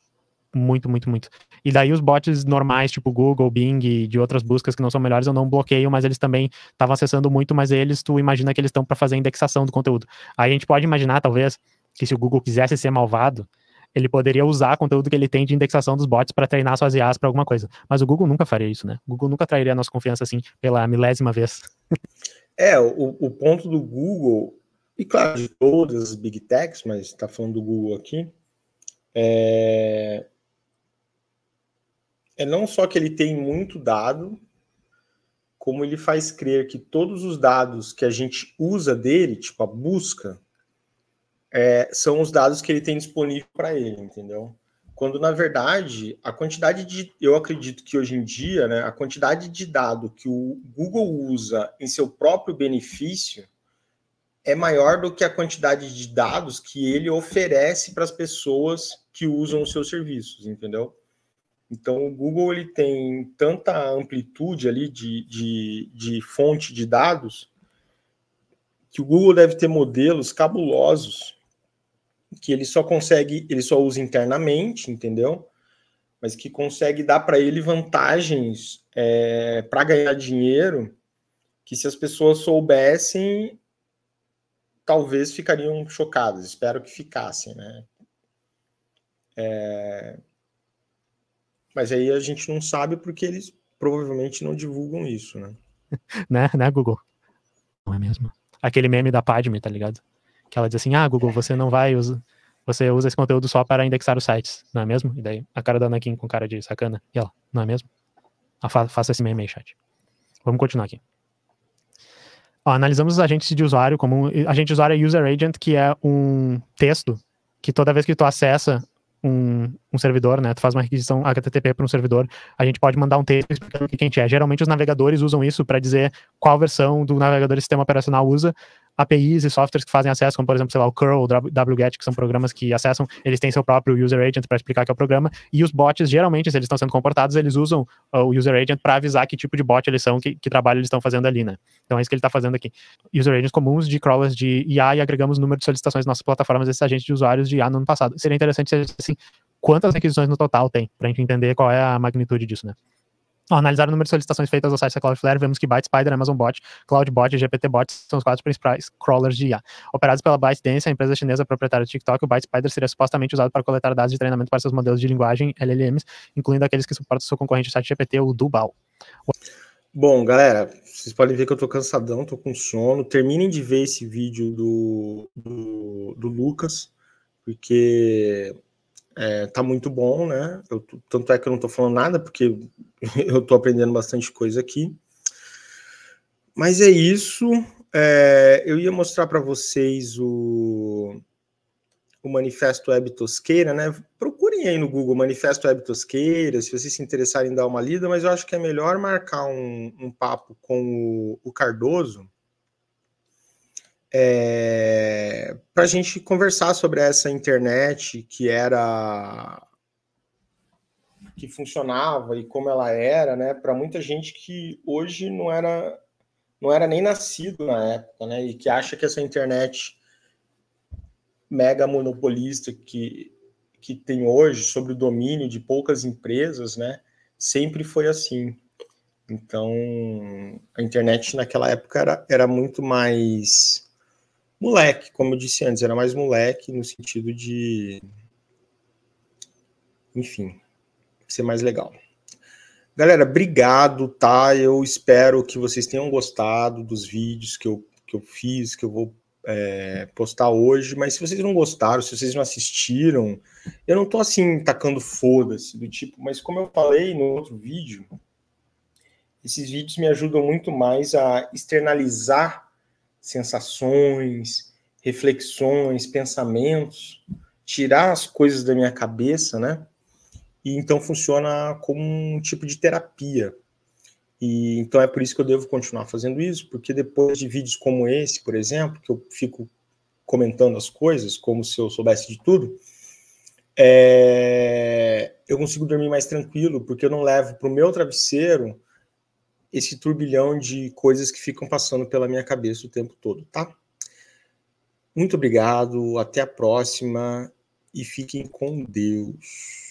Muito, muito, muito. E daí os bots normais, tipo Google, Bing de outras buscas que não são melhores, eu não bloqueio, mas eles também estavam acessando muito, mas eles, tu imagina que eles estão para fazer indexação do conteúdo. Aí a gente pode imaginar, talvez, que se o Google quisesse ser malvado, ele poderia usar conteúdo que ele tem de indexação dos bots para treinar suas IAs para alguma coisa. Mas o Google nunca faria isso, né? O Google nunca trairia a nossa confiança assim pela milésima vez.
É, o, o ponto do Google, e claro, de todas as big techs, mas está falando do Google aqui, é... é não só que ele tem muito dado, como ele faz crer que todos os dados que a gente usa dele, tipo a busca, é, são os dados que ele tem disponível para ele, entendeu? Quando na verdade a quantidade de, eu acredito que hoje em dia, né, a quantidade de dado que o Google usa em seu próprio benefício é maior do que a quantidade de dados que ele oferece para as pessoas que usam os seus serviços, entendeu? Então, o Google ele tem tanta amplitude ali de, de, de, fonte de dados que o Google deve ter modelos cabulosos que ele só consegue, ele só usa internamente, entendeu? Mas que consegue dar para ele vantagens é, para ganhar dinheiro que se as pessoas soubessem, talvez ficariam chocadas. Espero que ficassem, né? É... Mas aí a gente não sabe porque eles provavelmente não divulgam isso, né?
né, né, Google? Não é mesmo? Aquele meme da Padme, tá ligado? que ela diz assim, ah, Google, você não vai usar, você usa esse conteúdo só para indexar os sites, não é mesmo? E daí, a cara da Anakin com cara de sacana, e ela, não é mesmo? Ah, fa faça esse meme aí, chat. Vamos continuar aqui. Ó, analisamos os agentes de usuário como um, agente de usuário é user agent, que é um texto que toda vez que tu acessa um, um servidor, né, tu faz uma requisição HTTP para um servidor, a gente pode mandar um texto explicando o que a gente é. Geralmente os navegadores usam isso para dizer qual versão do navegador sistema operacional usa, APIs e softwares que fazem acesso, como por exemplo, sei lá, o curl, o wget, que são programas que acessam, eles têm seu próprio user agent para explicar que é o programa, e os bots, geralmente, se eles estão sendo comportados, eles usam uh, o user agent para avisar que tipo de bot eles são, que, que trabalho eles estão fazendo ali, né? Então é isso que ele está fazendo aqui. User agents comuns de crawlers de IA e agregamos o número de solicitações nas nossas plataformas desses agentes de usuários de IA no ano passado. Seria interessante se assim, quantas requisições no total tem, para a gente entender qual é a magnitude disso, né? Ao analisar o número de solicitações feitas ao site da Cloudflare, vemos que Byte, Spider, AmazonBot, CloudBot e GPTBot são os quatro principais crawlers de IA. Operados pela ByteDance, a empresa chinesa proprietária do TikTok, o Byte Spider seria supostamente usado para coletar dados de treinamento para seus modelos de linguagem, LLMs, incluindo aqueles que suportam seu concorrente site
GPT, o Dubal. Bom, galera, vocês podem ver que eu tô cansadão, tô com sono. Terminem de ver esse vídeo do, do, do Lucas, porque é, tá muito bom, né? Eu, tanto é que eu não tô falando nada, porque eu tô aprendendo bastante coisa aqui. Mas é isso. É, eu ia mostrar para vocês o, o Manifesto Web Tosqueira, né? Procurem aí no Google Manifesto Web Tosqueira, se vocês se interessarem em dar uma lida, mas eu acho que é melhor marcar um, um papo com o, o Cardoso é, para a gente conversar sobre essa internet que era que funcionava e como ela era, né? Para muita gente que hoje não era não era nem nascido na época, né? E que acha que essa internet mega monopolista que que tem hoje sobre o domínio de poucas empresas, né? Sempre foi assim. Então, a internet naquela época era, era muito mais moleque, como eu disse antes, era mais moleque no sentido de. Enfim, ser mais legal. Galera, obrigado, tá? Eu espero que vocês tenham gostado dos vídeos que eu, que eu fiz, que eu vou é, postar hoje, mas se vocês não gostaram, se vocês não assistiram, eu não tô assim tacando foda-se do tipo, mas como eu falei no outro vídeo, esses vídeos me ajudam muito mais a externalizar sensações, reflexões, pensamentos, tirar as coisas da minha cabeça, né? E então funciona como um tipo de terapia. E então é por isso que eu devo continuar fazendo isso, porque depois de vídeos como esse, por exemplo, que eu fico comentando as coisas como se eu soubesse de tudo, é... eu consigo dormir mais tranquilo, porque eu não levo para o meu travesseiro esse turbilhão de coisas que ficam passando pela minha cabeça o tempo todo, tá? Muito obrigado, até a próxima e fiquem com Deus.